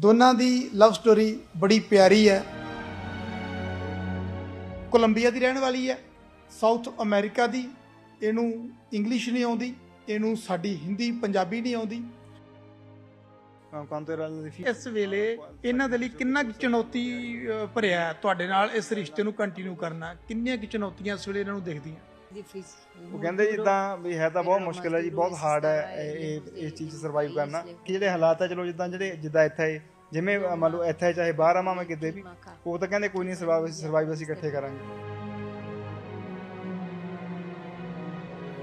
ਦੋਨਾਂ ਦੀ love story ਬੜੀ ਪਿਆਰੀ ਹੈ ਕੋਲੰਬੀਆ ਦੀ ਰਹਿਣ ਵਾਲੀ ਹੈ ਸਾਊਥ ਅਮਰੀਕਾ ਦੀ ਇਹਨੂੰ ਇੰਗਲਿਸ਼ ਨਹੀਂ ਆਉਂਦੀ ਇਹਨੂੰ ਸਾਡੀ ਹਿੰਦੀ ਪੰਜਾਬੀ ਨਹੀਂ ਆਉਂਦੀ ਇਸ ਵੇਲੇ ਇਹਨਾਂ ਦੇ ਲਈ ਕਿੰਨਾ ਕੁ ਚੁਣੌਤੀ ਭਰਿਆ ਹੈ ਤੁਹਾਡੇ ਨਾਲ ਇਸ ਰਿਸ਼ਤੇ ਨੂੰ ਕੰਟੀਨਿਊ ਕਰਨਾ ਕਿੰਨੀਆਂ ਕੁ ਚੁਣੌਤੀਆਂ ਇਸ ਵੇਲੇ ਇਹਨਾਂ ਨੂੰ ਦੇਖਦੀਆਂ ਦੀ ਉਹ ਕਹਿੰਦੇ ਜਿੱਦਾਂ ਵੀ ਹੈ ਤਾਂ ਬਹੁਤ ਮੁਸ਼ਕਲ ਹੈ ਜੀ ਬਹੁਤ ਹਾਰਡ ਹੈ ਇਹ ਇਹ ਚੀਜ਼ ਸਰਵਾਈਵ ਕਰਨਾ ਕਿ ਜਿਹੜੇ ਹਾਲਾਤ ਹੈ ਚਲੋ ਜਿੱਦਾਂ ਜਿਹੜੇ ਜਿੱਦਾਂ ਇੱਥੇ ਜਿਵੇਂ ਮੰਨ ਲਓ ਇੱਥੇ ਚਾਹੇ ਬਾਹਰ ਆਵਾਂ ਮੈਂ ਕਿਤੇ ਵੀ ਉਹ ਤਾਂ ਕਹਿੰਦੇ ਕੋਈ ਨਹੀਂ ਸਰਵਾਈਵ ਸਰਵਾਈਵ ਅਸੀਂ ਇਕੱਠੇ ਕਰਾਂਗੇ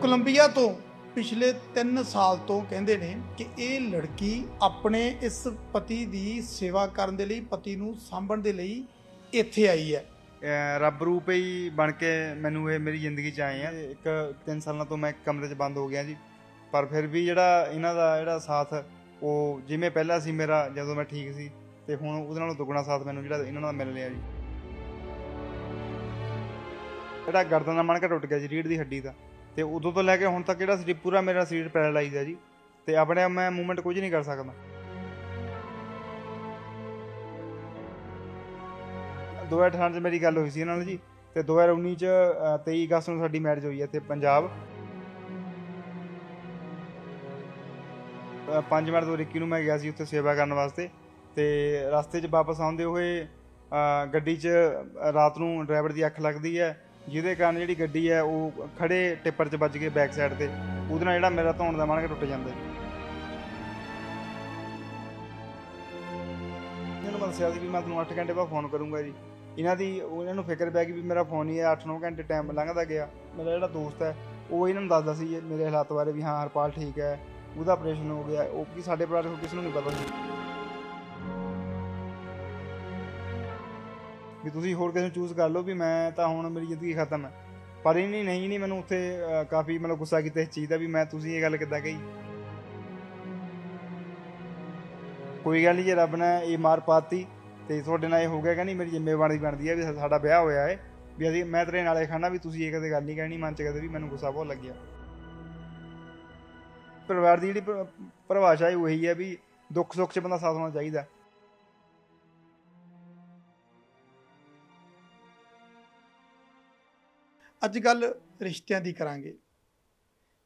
ਕੋਲੰਬੀਆ ਤੋਂ ਪਿਛਲੇ 3 ਸਾਲ ਤੋਂ ਕਹਿੰਦੇ ਨੇ ਕਿ ਇਹ ਲੜਕੀ ਆਪਣੇ ਇਸ ਪਤੀ ਦੀ ਸੇਵਾ ਕਰਨ ਦੇ ਲਈ ਪਤੀ ਨੂੰ ਸਾਂਭਣ ਦੇ ਲਈ ਇੱਥੇ ਆਈ ਹੈ ਰੱਬ ਰੂਪ ਹੀ ਬਣ ਕੇ ਮੈਨੂੰ ਇਹ ਮੇਰੀ ਜ਼ਿੰਦਗੀ 'ਚ ਆਏ ਆ ਇੱਕ 3 ਸਾਲਾਂ ਤੋਂ ਮੈਂ ਕਮਰੇ 'ਚ ਬੰਦ ਹੋ ਗਿਆ ਜੀ ਪਰ ਫਿਰ ਵੀ ਜਿਹੜਾ ਇਹਨਾਂ ਦਾ ਜਿਹੜਾ ਸਾਥ ਉਹ ਜਿਵੇਂ ਪਹਿਲਾਂ ਸੀ ਮੇਰਾ ਜਦੋਂ ਮੈਂ ਠੀਕ ਸੀ ਤੇ ਹੁਣ ਉਹਦੇ ਨਾਲੋਂ ਦੁੱਗਣਾ ਸਾਥ ਮੈਨੂੰ ਜਿਹੜਾ ਇਹਨਾਂ ਨਾਲ ਮਿਲ ਲਿਆ ਜੀ ਜਿਹੜਾ ਗਰਦਨ ਦਾ ਮਣਕਾ ਟੁੱਟ ਗਿਆ ਜੀ ਰੀੜ ਦੀ ਹੱਡੀ ਦਾ ਤੇ ਉਦੋਂ ਤੋਂ ਲੈ ਕੇ ਹੁਣ ਤੱਕ ਜਿਹੜਾ ਸਰੀਰ ਪੂਰਾ ਮੇਰਾ ਸਰੀਰ ਪੈਰਲਾਈਜ਼ ਹੈ ਜੀ ਤੇ ਆਪਣੇ ਮੈਂ ਮੂਵਮੈਂਟ ਕੁਝ ਨਹੀਂ ਕਰ ਸਕਦਾ 2018 'ਚ ਮੇਰੀ ਗੱਲ ਹੋਈ ਸੀ ਇਹਨਾਂ ਨਾਲ ਜੀ ਤੇ 2019 'ਚ 23 ਅਗਸਤ ਨੂੰ ਸਾਡੀ ਮੈਰਿਜ ਹੋਈ ਹੈ ਤੇ ਪੰਜਾਬ 5 ਮਾਰਚ 2021 ਨੂੰ ਮੈਂ ਗਿਆ ਸੀ ਉੱਥੇ ਸੇਵਾ ਕਰਨ ਵਾਸਤੇ ਤੇ ਰਸਤੇ 'ਚ ਵਾਪਸ ਆਉਂਦੇ ਹੋਏ ਗੱਡੀ 'ਚ ਰਾਤ ਨੂੰ ਡਰਾਈਵਰ ਦੀ ਅੱਖ ਲੱਗਦੀ ਹੈ ਜਿਹਦੇ ਕਾਰਨ ਜਿਹੜੀ ਗੱਡੀ ਹੈ ਉਹ ਖੜੇ ਟਿੱਪਰ 'ਚ ਵੱਜ ਕੇ ਬੈਕ ਸਾਈਡ ਤੇ ਉਹਦੇ ਨਾਲ ਜਿਹੜਾ ਮੇਰਾ ਧੌਣ ਦਾ ਮਾਣ ਟੁੱਟ ਜਾਂਦਾ ਹੈ ਮੈਨੂੰ ਸਿਆਦੀ ਵੀ ਮੈਂ ਤੁਹਾਨੂੰ 8 ਘੰਟੇ ਬਾਅਦ ਫੋਨ ਕਰੂੰਗਾ ਜੀ ਇਹਨਾਂ ਦੀ ਉਹਨਾਂ ਨੂੰ ਫਿਕਰ ਪਿਆ ਕਿ ਵੀ ਮੇਰਾ ਫੋਨ ਹੀ 8-9 ਘੰਟੇ ਟਾਈਮ ਲੰਘਦਾ ਗਿਆ ਮੇਰਾ ਜਿਹੜਾ ਦੋਸਤ ਹੈ ਉਹ ਇਹਨਾਂ ਨੂੰ ਦੱਸਦਾ ਸੀ ਮੇਰੇ ਹਾਲਾਤ ਬਾਰੇ ਵੀ ਹਾਂ ਹਰਪਾਲ ਠੀਕ ਹੈ ਉਹਦਾ ਆਪਰੇਸ਼ਨ ਹੋ ਗਿਆ ਉਹ ਵੀ ਸਾਡੇ ਪਰਿਵਾਰ ਨੂੰ ਕਿਸੇ ਨੂੰ ਨਹੀਂ ਪਤਾ ਸੀ ਵੀ ਤੁਸੀਂ ਹੋਰ ਕਿਸੇ ਨੂੰ ਚੂਜ਼ ਕਰ ਲਓ ਵੀ ਮੈਂ ਤਾਂ ਹੁਣ ਮੇਰੀ ਜ਼ਿੰਦਗੀ ਖਤਮ ਹੈ ਪਰ ਇਹ ਨਹੀਂ ਨਹੀਂ ਨਹੀਂ ਮੈਨੂੰ ਉੱਥੇ ਕਾਫੀ ਮਤਲਬ ਗੁੱਸਾ ਕੀਤਾ ਇਸ ਚੀਜ਼ ਦਾ ਵੀ ਮੈਂ ਤੁਸੀਂ ਇਹ ਗੱਲ ਕਿੱਦਾਂ ਕਹੀ ਕੋਈ ਗੱਲ ਨਹੀਂ ਜੇ ਰੱਬ ਨੇ ਇਹ ਮਾਰ ਪਾਤੀ ਤੇ ਤੁਹਾਡੇ ਨਾਲ ਇਹ ਹੋ ਗਿਆ ਨਹੀਂ ਮੇਰੀ ਜ਼ਿੰਮੇਵਾਰੀ ਬਣਦੀ ਹੈ ਵੀ ਸਾਡਾ ਵਿਆਹ ਹੋਇਆ ਹੈ ਵੀ ਅਸੀਂ ਮੈਂ ਤੇਰੇ ਨਾਲੇ ਖਾਣਾ ਵੀ ਤੁਸੀਂ ਇਹ ਕਦੇ ਗੱਲ ਨਹੀਂ ਕਹਿਣੀ ਮਨ ਚ ਕਦੇ ਵੀ ਮੈਨੂੰ ਗੁੱਸਾ ਬਹੁਤ ਲੱਗਿਆ ਪਰਿਵਾਰ ਦੀ ਜਿਹੜੀ ਪਰਿਭਾਸ਼ਾ ਹੈ ਉਹੀ ਹੈ ਵੀ ਦੁੱਖ ਸੁੱਖ 'ਚ ਬੰਦਾ ਸਾਥ ਹੋਣਾ ਚਾਹੀਦਾ ਅੱਜ ਗੱਲ ਰਿਸ਼ਤਿਆਂ ਦੀ ਕਰਾਂਗੇ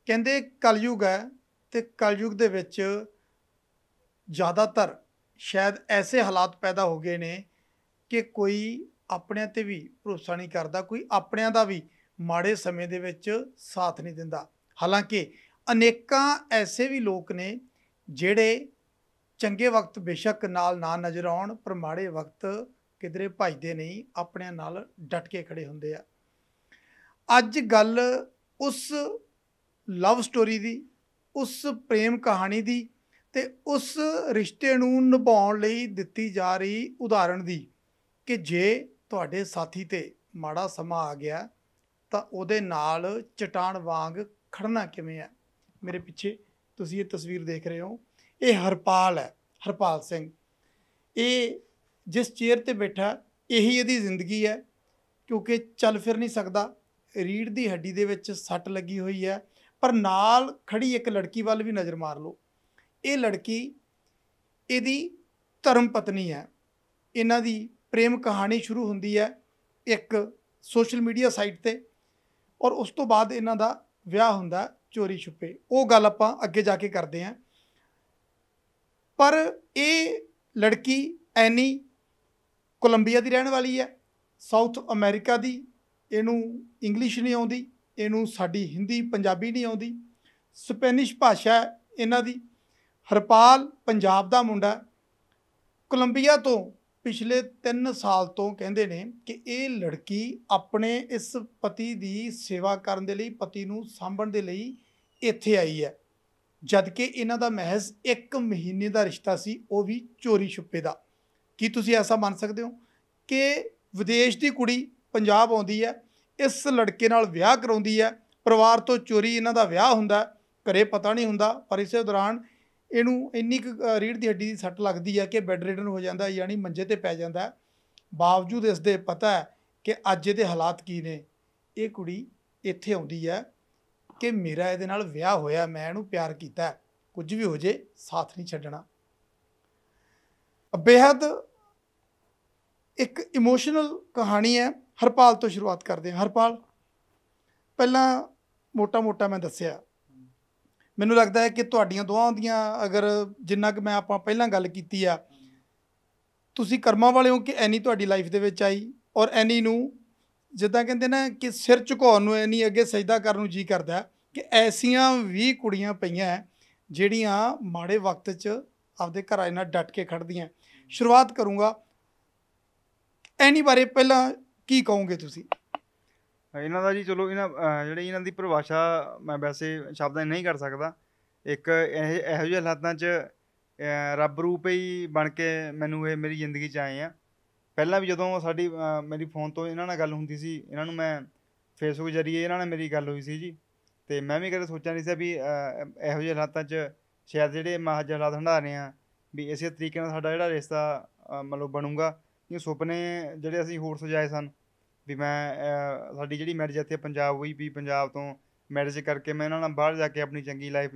ਕਹਿੰਦੇ ਕਲਯੁਗ ਹੈ ਤੇ ਕਲਯੁਗ ਦੇ ਵਿੱਚ ਜ਼ਿਆਦਾਤਰ ਸ਼ਾਇਦ ਐਸੇ ਹਾਲਾਤ ਪੈਦਾ ਹੋ ਗਏ ਨੇ ਕਿ ਕੋਈ ਆਪਣਿਆਂ ਤੇ ਵੀ ਭਰੋਸਾ ਨਹੀਂ ਕਰਦਾ ਕੋਈ ਆਪਣਿਆਂ ਦਾ ਵੀ ਮਾੜੇ ਸਮੇਂ ਦੇ ਵਿੱਚ ਸਾਥ ਨਹੀਂ ਦਿੰਦਾ ਹਾਲਾਂਕਿ ਅਨੇਕਾਂ ਐਸੇ ਵੀ ਲੋਕ ਨੇ ਜਿਹੜੇ ਚੰਗੇ ਵਕਤ ਬੇਸ਼ੱਕ ਨਾਲ ਨਾ ਨਜ਼ਰ ਆਉਣ ਪਰ ਮਾੜੇ ਵਕਤ ਕਿਧਰੇ ਭਜਦੇ ਨਹੀਂ ਆਪਣਿਆਂ ਨਾਲ ਡਟ ਕੇ ਖੜੇ ਹੁੰਦੇ ਆ ਅੱਜ ਗੱਲ ਉਸ ਲਵ ਸਟੋਰੀ ਦੀ ਉਸ ਪ੍ਰੇਮ ਕਹਾਣੀ ਦੀ ਤੇ ਉਸ ਰਿਸ਼ਤੇ ਨੂੰ ਨਿਭਾਉਣ ਲਈ ਦਿੱਤੀ ਜਾ ਰਹੀ ਉਦਾਹਰਣ ਦੀ ਕਿ ਜੇ ਤੁਹਾਡੇ ਸਾਥੀ ਤੇ ਮਾੜਾ ਸਮਾਂ ਆ ਗਿਆ ਤਾਂ ਉਹਦੇ ਨਾਲ ਚਟਾਨ ਵਾਂਗ ਖੜਨਾ ਕਿਵੇਂ ਹੈ ਮੇਰੇ ਪਿੱਛੇ ਤੁਸੀਂ ਇਹ ਤਸਵੀਰ ਦੇਖ ਰਹੇ ਹੋ ਇਹ ਹਰਪਾਲ ਹੈ ਹਰਪਾਲ ਸਿੰਘ ਇਹ ਜਿਸ ਚੇਅਰ ਤੇ ਬੈਠਾ ਇਹੀ ਇਹਦੀ ਜ਼ਿੰਦਗੀ ਹੈ ਕਿਉਂਕਿ ਚੱਲ ਫਿਰ ਨਹੀਂ ਸਕਦਾ ਰੀੜ ਦੀ ਹੱਡੀ ਦੇ ਵਿੱਚ ਸੱਟ ਲੱਗੀ ਹੋਈ ਹੈ ਪਰ ਨਾਲ ਖੜੀ ਇੱਕ ਲੜਕੀ ਵੱਲ ਵੀ ਨਜ਼ਰ ਮਾਰ ਲਓ ਇਹ ਲੜਕੀ ਇਹਦੀ ਧਰਮ ਪਤਨੀ ਹੈ ਇਹਨਾਂ ਦੀ ਪ੍ਰੇਮ ਕਹਾਣੀ ਸ਼ੁਰੂ ਹੁੰਦੀ ਹੈ ਇੱਕ ਸੋਸ਼ਲ ਮੀਡੀਆ ਸਾਈਟ ਤੇ ਔਰ ਉਸ ਤੋਂ ਬਾਅਦ ਇਹਨਾਂ ਦਾ ਵਿਆਹ ਹੁੰਦਾ ਚੋਰੀ ਛੁਪੇ ਉਹ ਗੱਲ ਆਪਾਂ ਅੱਗੇ ਜਾ ਕੇ ਕਰਦੇ ਆਂ ਪਰ ਇਹ ਲੜਕੀ ਐਨੀ ਕੋਲੰਬੀਆ ਦੀ ਰਹਿਣ ਵਾਲੀ ਹੈ ਸਾਊਥ ਅਮਰੀਕਾ ਦੀ ਇਹਨੂੰ ਇੰਗਲਿਸ਼ ਨਹੀਂ ਆਉਂਦੀ ਇਹਨੂੰ ਸਾਡੀ ਹਿੰਦੀ ਪੰਜਾਬੀ ਨਹੀਂ ਆਉਂਦੀ ਸਪੈਨਿਸ਼ ਭਾਸ਼ਾ ਇਹਨਾਂ ਦੀ ਹਰਪਾਲ ਪੰਜਾਬ ਦਾ ਮੁੰਡਾ ਕੋਲੰਬੀਆ ਤੋਂ ਪਿਛਲੇ 3 ਸਾਲ ਤੋਂ ਕਹਿੰਦੇ ਨੇ ਕਿ ਇਹ ਲੜਕੀ ਆਪਣੇ ਇਸ ਪਤੀ ਦੀ ਸੇਵਾ ਕਰਨ ਦੇ ਲਈ ਪਤੀ ਨੂੰ ਸਾਂਭਣ ਦੇ ਲਈ ਇੱਥੇ ਆਈ ਹੈ ਜਦਕਿ ਇਹਨਾਂ ਦਾ ਮਹਿਜ਼ 1 ਮਹੀਨੇ ਦਾ ਰਿਸ਼ਤਾ ਸੀ ਉਹ ਵੀ ਚੋਰੀ ਛੁੱਪੇ ਦਾ ਕੀ ਤੁਸੀਂ ਐਸਾ ਮੰਨ ਸਕਦੇ ਹੋ ਕਿ ਵਿਦੇਸ਼ ਦੀ ਕੁੜੀ ਪੰਜਾਬ ਆਉਂਦੀ ਹੈ ਇਸ ਲੜਕੇ ਨਾਲ ਵਿਆਹ ਕਰਾਉਂਦੀ ਹੈ ਪਰਿਵਾਰ ਤੋਂ ਚੋਰੀ ਇਹਨਾਂ ਦਾ ਵਿਆਹ ਹੁੰਦਾ ਘਰੇ ਪਤਾ ਨਹੀਂ ਹੁੰਦਾ ਪਰ ਇਸੇ ਦੌਰਾਨ ਇਹਨੂੰ ਇੰਨੀ ਕੁ ਰੀੜ ਦੀ ਹੱਡੀ ਦੀ ਸੱਟ ਲੱਗਦੀ ਆ ਕਿ ਬੈੱਡ ਰੈਡਨ ਹੋ ਜਾਂਦਾ ਯਾਨੀ ਮੰਜੇ ਤੇ ਪੈ ਜਾਂਦਾ ਬਾਵਜੂਦ ਇਸ ਦੇ ਪਤਾ ਹੈ ਕਿ ਅੱਜ ਇਹਦੇ ਹਾਲਾਤ ਕੀ ਨੇ ਇਹ ਕੁੜੀ ਇੱਥੇ ਆਉਂਦੀ ਆ ਕਿ ਮੇਰਾ ਇਹਦੇ ਨਾਲ ਵਿਆਹ ਹੋਇਆ ਮੈਂ ਇਹਨੂੰ ਪਿਆਰ ਕੀਤਾ ਕੁਝ ਵੀ ਹੋ ਜੇ ਸਾਥ ਨਹੀਂ ਛੱਡਣਾ ਬੇहद ਇੱਕ ਇਮੋਸ਼ਨਲ ਕਹਾਣੀ ਹੈ ਹਰਪਾਲ ਤੋਂ ਸ਼ੁਰੂਆਤ ਕਰਦੇ ਹਾਂ ਹਰਪਾਲ ਪਹਿਲਾਂ ਮੋਟਾ-ਮੋਟਾ ਮੈਂ ਦੱਸਿਆ ਮੈਨੂੰ ਲੱਗਦਾ ਹੈ ਕਿ ਤੁਹਾਡੀਆਂ ਦੋਹਾਂ ਦੀਆਂ ਅਗਰ ਜਿੰਨਾ ਕਿ ਮੈਂ ਆਪਾਂ ਪਹਿਲਾਂ ਗੱਲ ਕੀਤੀ ਆ ਤੁਸੀਂ ਕਰਮਾਂ ਵਾਲੇ ਹੋ ਕਿ ਐਨੀ ਤੁਹਾਡੀ ਲਾਈਫ ਦੇ ਵਿੱਚ ਆਈ ਔਰ ਐਨੀ ਨੂੰ ਜਿੱਦਾਂ ਕਹਿੰਦੇ ਨਾ ਕਿ ਸਿਰ ਝੁਕਾਉਣ ਨੂੰ ਐਨੀ ਅੱਗੇ ਸਜਦਾ ਕਰਨ ਨੂੰ ਜੀ ਕਰਦਾ ਕਿ ਐਸੀਆਂ ਵੀ ਕੁੜੀਆਂ ਪਈਆਂ ਜਿਹੜੀਆਂ ਮਾੜੇ ਵਕਤ 'ਚ ਆਪਦੇ ਘਰਾਂ ਆਇਨਾ ਡਟ ਕੇ ਖੜਦੀਆਂ ਸ਼ੁਰੂਆਤ ਕਰੂੰਗਾ ਐਨੀ ਬਾਰੇ ਪਹਿਲਾਂ ਕੀ ਕਹੋਗੇ ਤੁਸੀਂ ਇਹਨਾਂ ਦਾ ਜੀ ਚਲੋ ਇਹਨਾਂ ਜਿਹੜੇ ਇਹਨਾਂ ਦੀ ਪਰਿਭਾਸ਼ਾ ਮੈਂ ਵੈਸੇ ਸ਼ਬਦਾਂ ਨਹੀਂ ਕਰ ਸਕਦਾ ਇੱਕ ਇਹ ਇਹੋ ਜਿਹੇ ਹਾਲਾਤਾਂ 'ਚ ਰੱਬ ਰੂਪ ਹੀ ਬਣ ਕੇ ਮੈਨੂੰ ਇਹ ਮੇਰੀ ਜ਼ਿੰਦਗੀ 'ਚ ਆਏ ਆ ਪਹਿਲਾਂ ਵੀ ਜਦੋਂ ਸਾਡੀ ਮੇਰੀ ਫੋਨ ਤੋਂ ਇਹਨਾਂ ਨਾਲ ਗੱਲ ਹੁੰਦੀ ਸੀ ਇਹਨਾਂ ਨੂੰ ਮੈਂ ਫੇਸਬੁੱਕ ਜ਼ਰੀਏ ਇਹਨਾਂ ਨਾਲ ਮੇਰੀ ਗੱਲ ਹੋਈ ਸੀ ਜੀ ਤੇ ਮੈਂ ਵੀ ਕਦੇ ਸੋਚਿਆ ਨਹੀਂ ਸੀ ਵੀ ਇਹੋ ਜਿਹੇ ਹਾਲਾਤਾਂ 'ਚ ਸ਼ਾਇਦ ਜਿਹੜੇ ਮਹਾਜ ਹਾਲਾਤ ਹੰਡਾਰੇ ਰਹੇ ਆ ਵੀ ਇਸੇ ਤਰੀਕੇ ਨਾਲ ਸਾਡਾ ਜਿਹੜਾ ਰਿਸ਼ਤਾ ਮਤਲਬ ਬਣੂਗਾ ਇਹ ਸੁਪਨੇ ਜਿਹੜੇ ਅਸੀਂ ਹੋਰ ਸਜਾਏ ਸਨ ਵੀ ਮੈਂ ਸਾਡੀ ਜਿਹੜੀ ਮੈਰਿਜ ਇੱਥੇ ਪੰਜਾਬ ਹੋਈ ਵੀ ਪੰਜਾਬ ਤੋਂ ਮੈਰਿਜ ਕਰਕੇ ਮੈਂ ਇਹਨਾਂ ਨਾਲ ਬਾਹਰ ਜਾ ਕੇ ਆਪਣੀ ਚੰਗੀ ਲਾਈਫ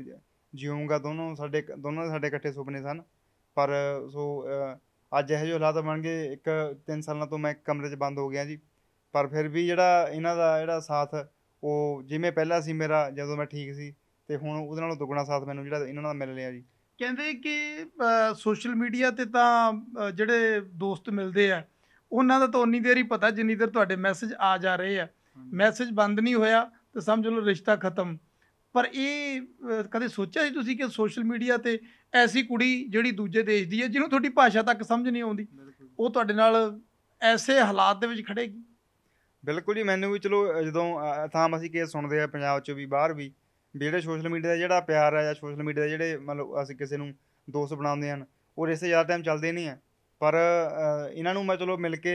ਜੀਊਂਗਾ ਦੋਨੋਂ ਸਾਡੇ ਦੋਨੋਂ ਸਾਡੇ ਇਕੱਠੇ ਸੁਪਨੇ ਸਨ ਪਰ ਸੋ ਅੱਜ ਇਹੋ ਜੋ ਹਾਲਾਤ ਬਣ ਗਏ ਇੱਕ 3 ਸਾਲਾਂ ਤੋਂ ਮੈਂ ਕਮਰੇ 'ਚ ਬੰਦ ਹੋ ਗਿਆ ਜੀ ਪਰ ਫਿਰ ਵੀ ਜਿਹੜਾ ਇਹਨਾਂ ਦਾ ਜਿਹੜਾ ਸਾਥ ਉਹ ਜਿਵੇਂ ਪਹਿਲਾਂ ਸੀ ਮੇਰਾ ਜਦੋਂ ਮੈਂ ਠੀਕ ਸੀ ਤੇ ਹੁਣ ਉਹਦੇ ਨਾਲੋਂ ਦੁੱਗਣਾ ਸਾਥ ਮੈਨੂੰ ਜਿਹੜਾ ਇਹਨਾਂ ਨਾਲ ਮਿਲ ਰਿਹਾ ਜੀ ਕਹਿੰਦੇ ਕਿ ਸੋਸ਼ਲ ਮੀਡੀਆ ਤੇ ਤਾਂ ਜਿਹੜੇ ਦੋਸਤ ਮਿਲਦੇ ਆ ਉਹਨਾਂ ਦਾ ਤਾਂ ਉਨੀ ਦੇਰ ਹੀ ਪਤਾ ਜਿੰਨੀ ਦੇਰ ਤੁਹਾਡੇ ਮੈਸੇਜ ਆ ਜਾ ਰਹੇ ਆ ਮੈਸੇਜ ਬੰਦ ਨਹੀਂ ਹੋਇਆ ਤਾਂ ਸਮਝ ਲਓ ਰਿਸ਼ਤਾ ਖਤਮ ਪਰ ਇਹ ਕਦੇ ਸੋਚਿਆ ਸੀ ਤੁਸੀਂ ਕਿ ਸੋਸ਼ਲ ਮੀਡੀਆ ਤੇ ਐਸੀ ਕੁੜੀ ਜਿਹੜੀ ਦੂਜੇ ਦੇਸ਼ ਦੀ ਹੈ ਜਿਹਨੂੰ ਤੁਹਾਡੀ ਭਾਸ਼ਾ ਤੱਕ ਸਮਝ ਨਹੀਂ ਆਉਂਦੀ ਉਹ ਤੁਹਾਡੇ ਨਾਲ ਐਸੇ ਹਾਲਾਤ ਦੇ ਵਿੱਚ ਖੜੇਗੀ ਬਿਲਕੁਲ ਜੀ ਮੈਨੂੰ ਵੀ ਚਲੋ ਜਦੋਂ ਥਾਂ ਅਸੀਂ ਕੇਸ ਸੁਣਦੇ ਆ ਪੰਜਾਬ 'ਚ ਵੀ ਬਾਹਰ ਵੀ ਜਿਹੜੇ ਸੋਸ਼ਲ ਮੀਡੀਆ ਦਾ ਜਿਹੜਾ ਪਿਆਰ ਆ ਜਾਂ ਸੋਸ਼ਲ ਮੀਡੀਆ ਦੇ ਜਿਹੜੇ ਮਤਲਬ ਅਸੀਂ ਕਿਸੇ ਨੂੰ ਦੋਸਤ ਬਣਾਉਂਦੇ ਹਨ ਉਹ ਰਿਸ਼ਤੇ ਜ਼ਿਆਦਾ ਟਾਈਮ ਚੱਲਦੇ ਨਹੀਂ ਆ ਪਰ ਇਹਨਾਂ ਨੂੰ ਮੈਂ ਚਲੋ ਮਿਲ ਕੇ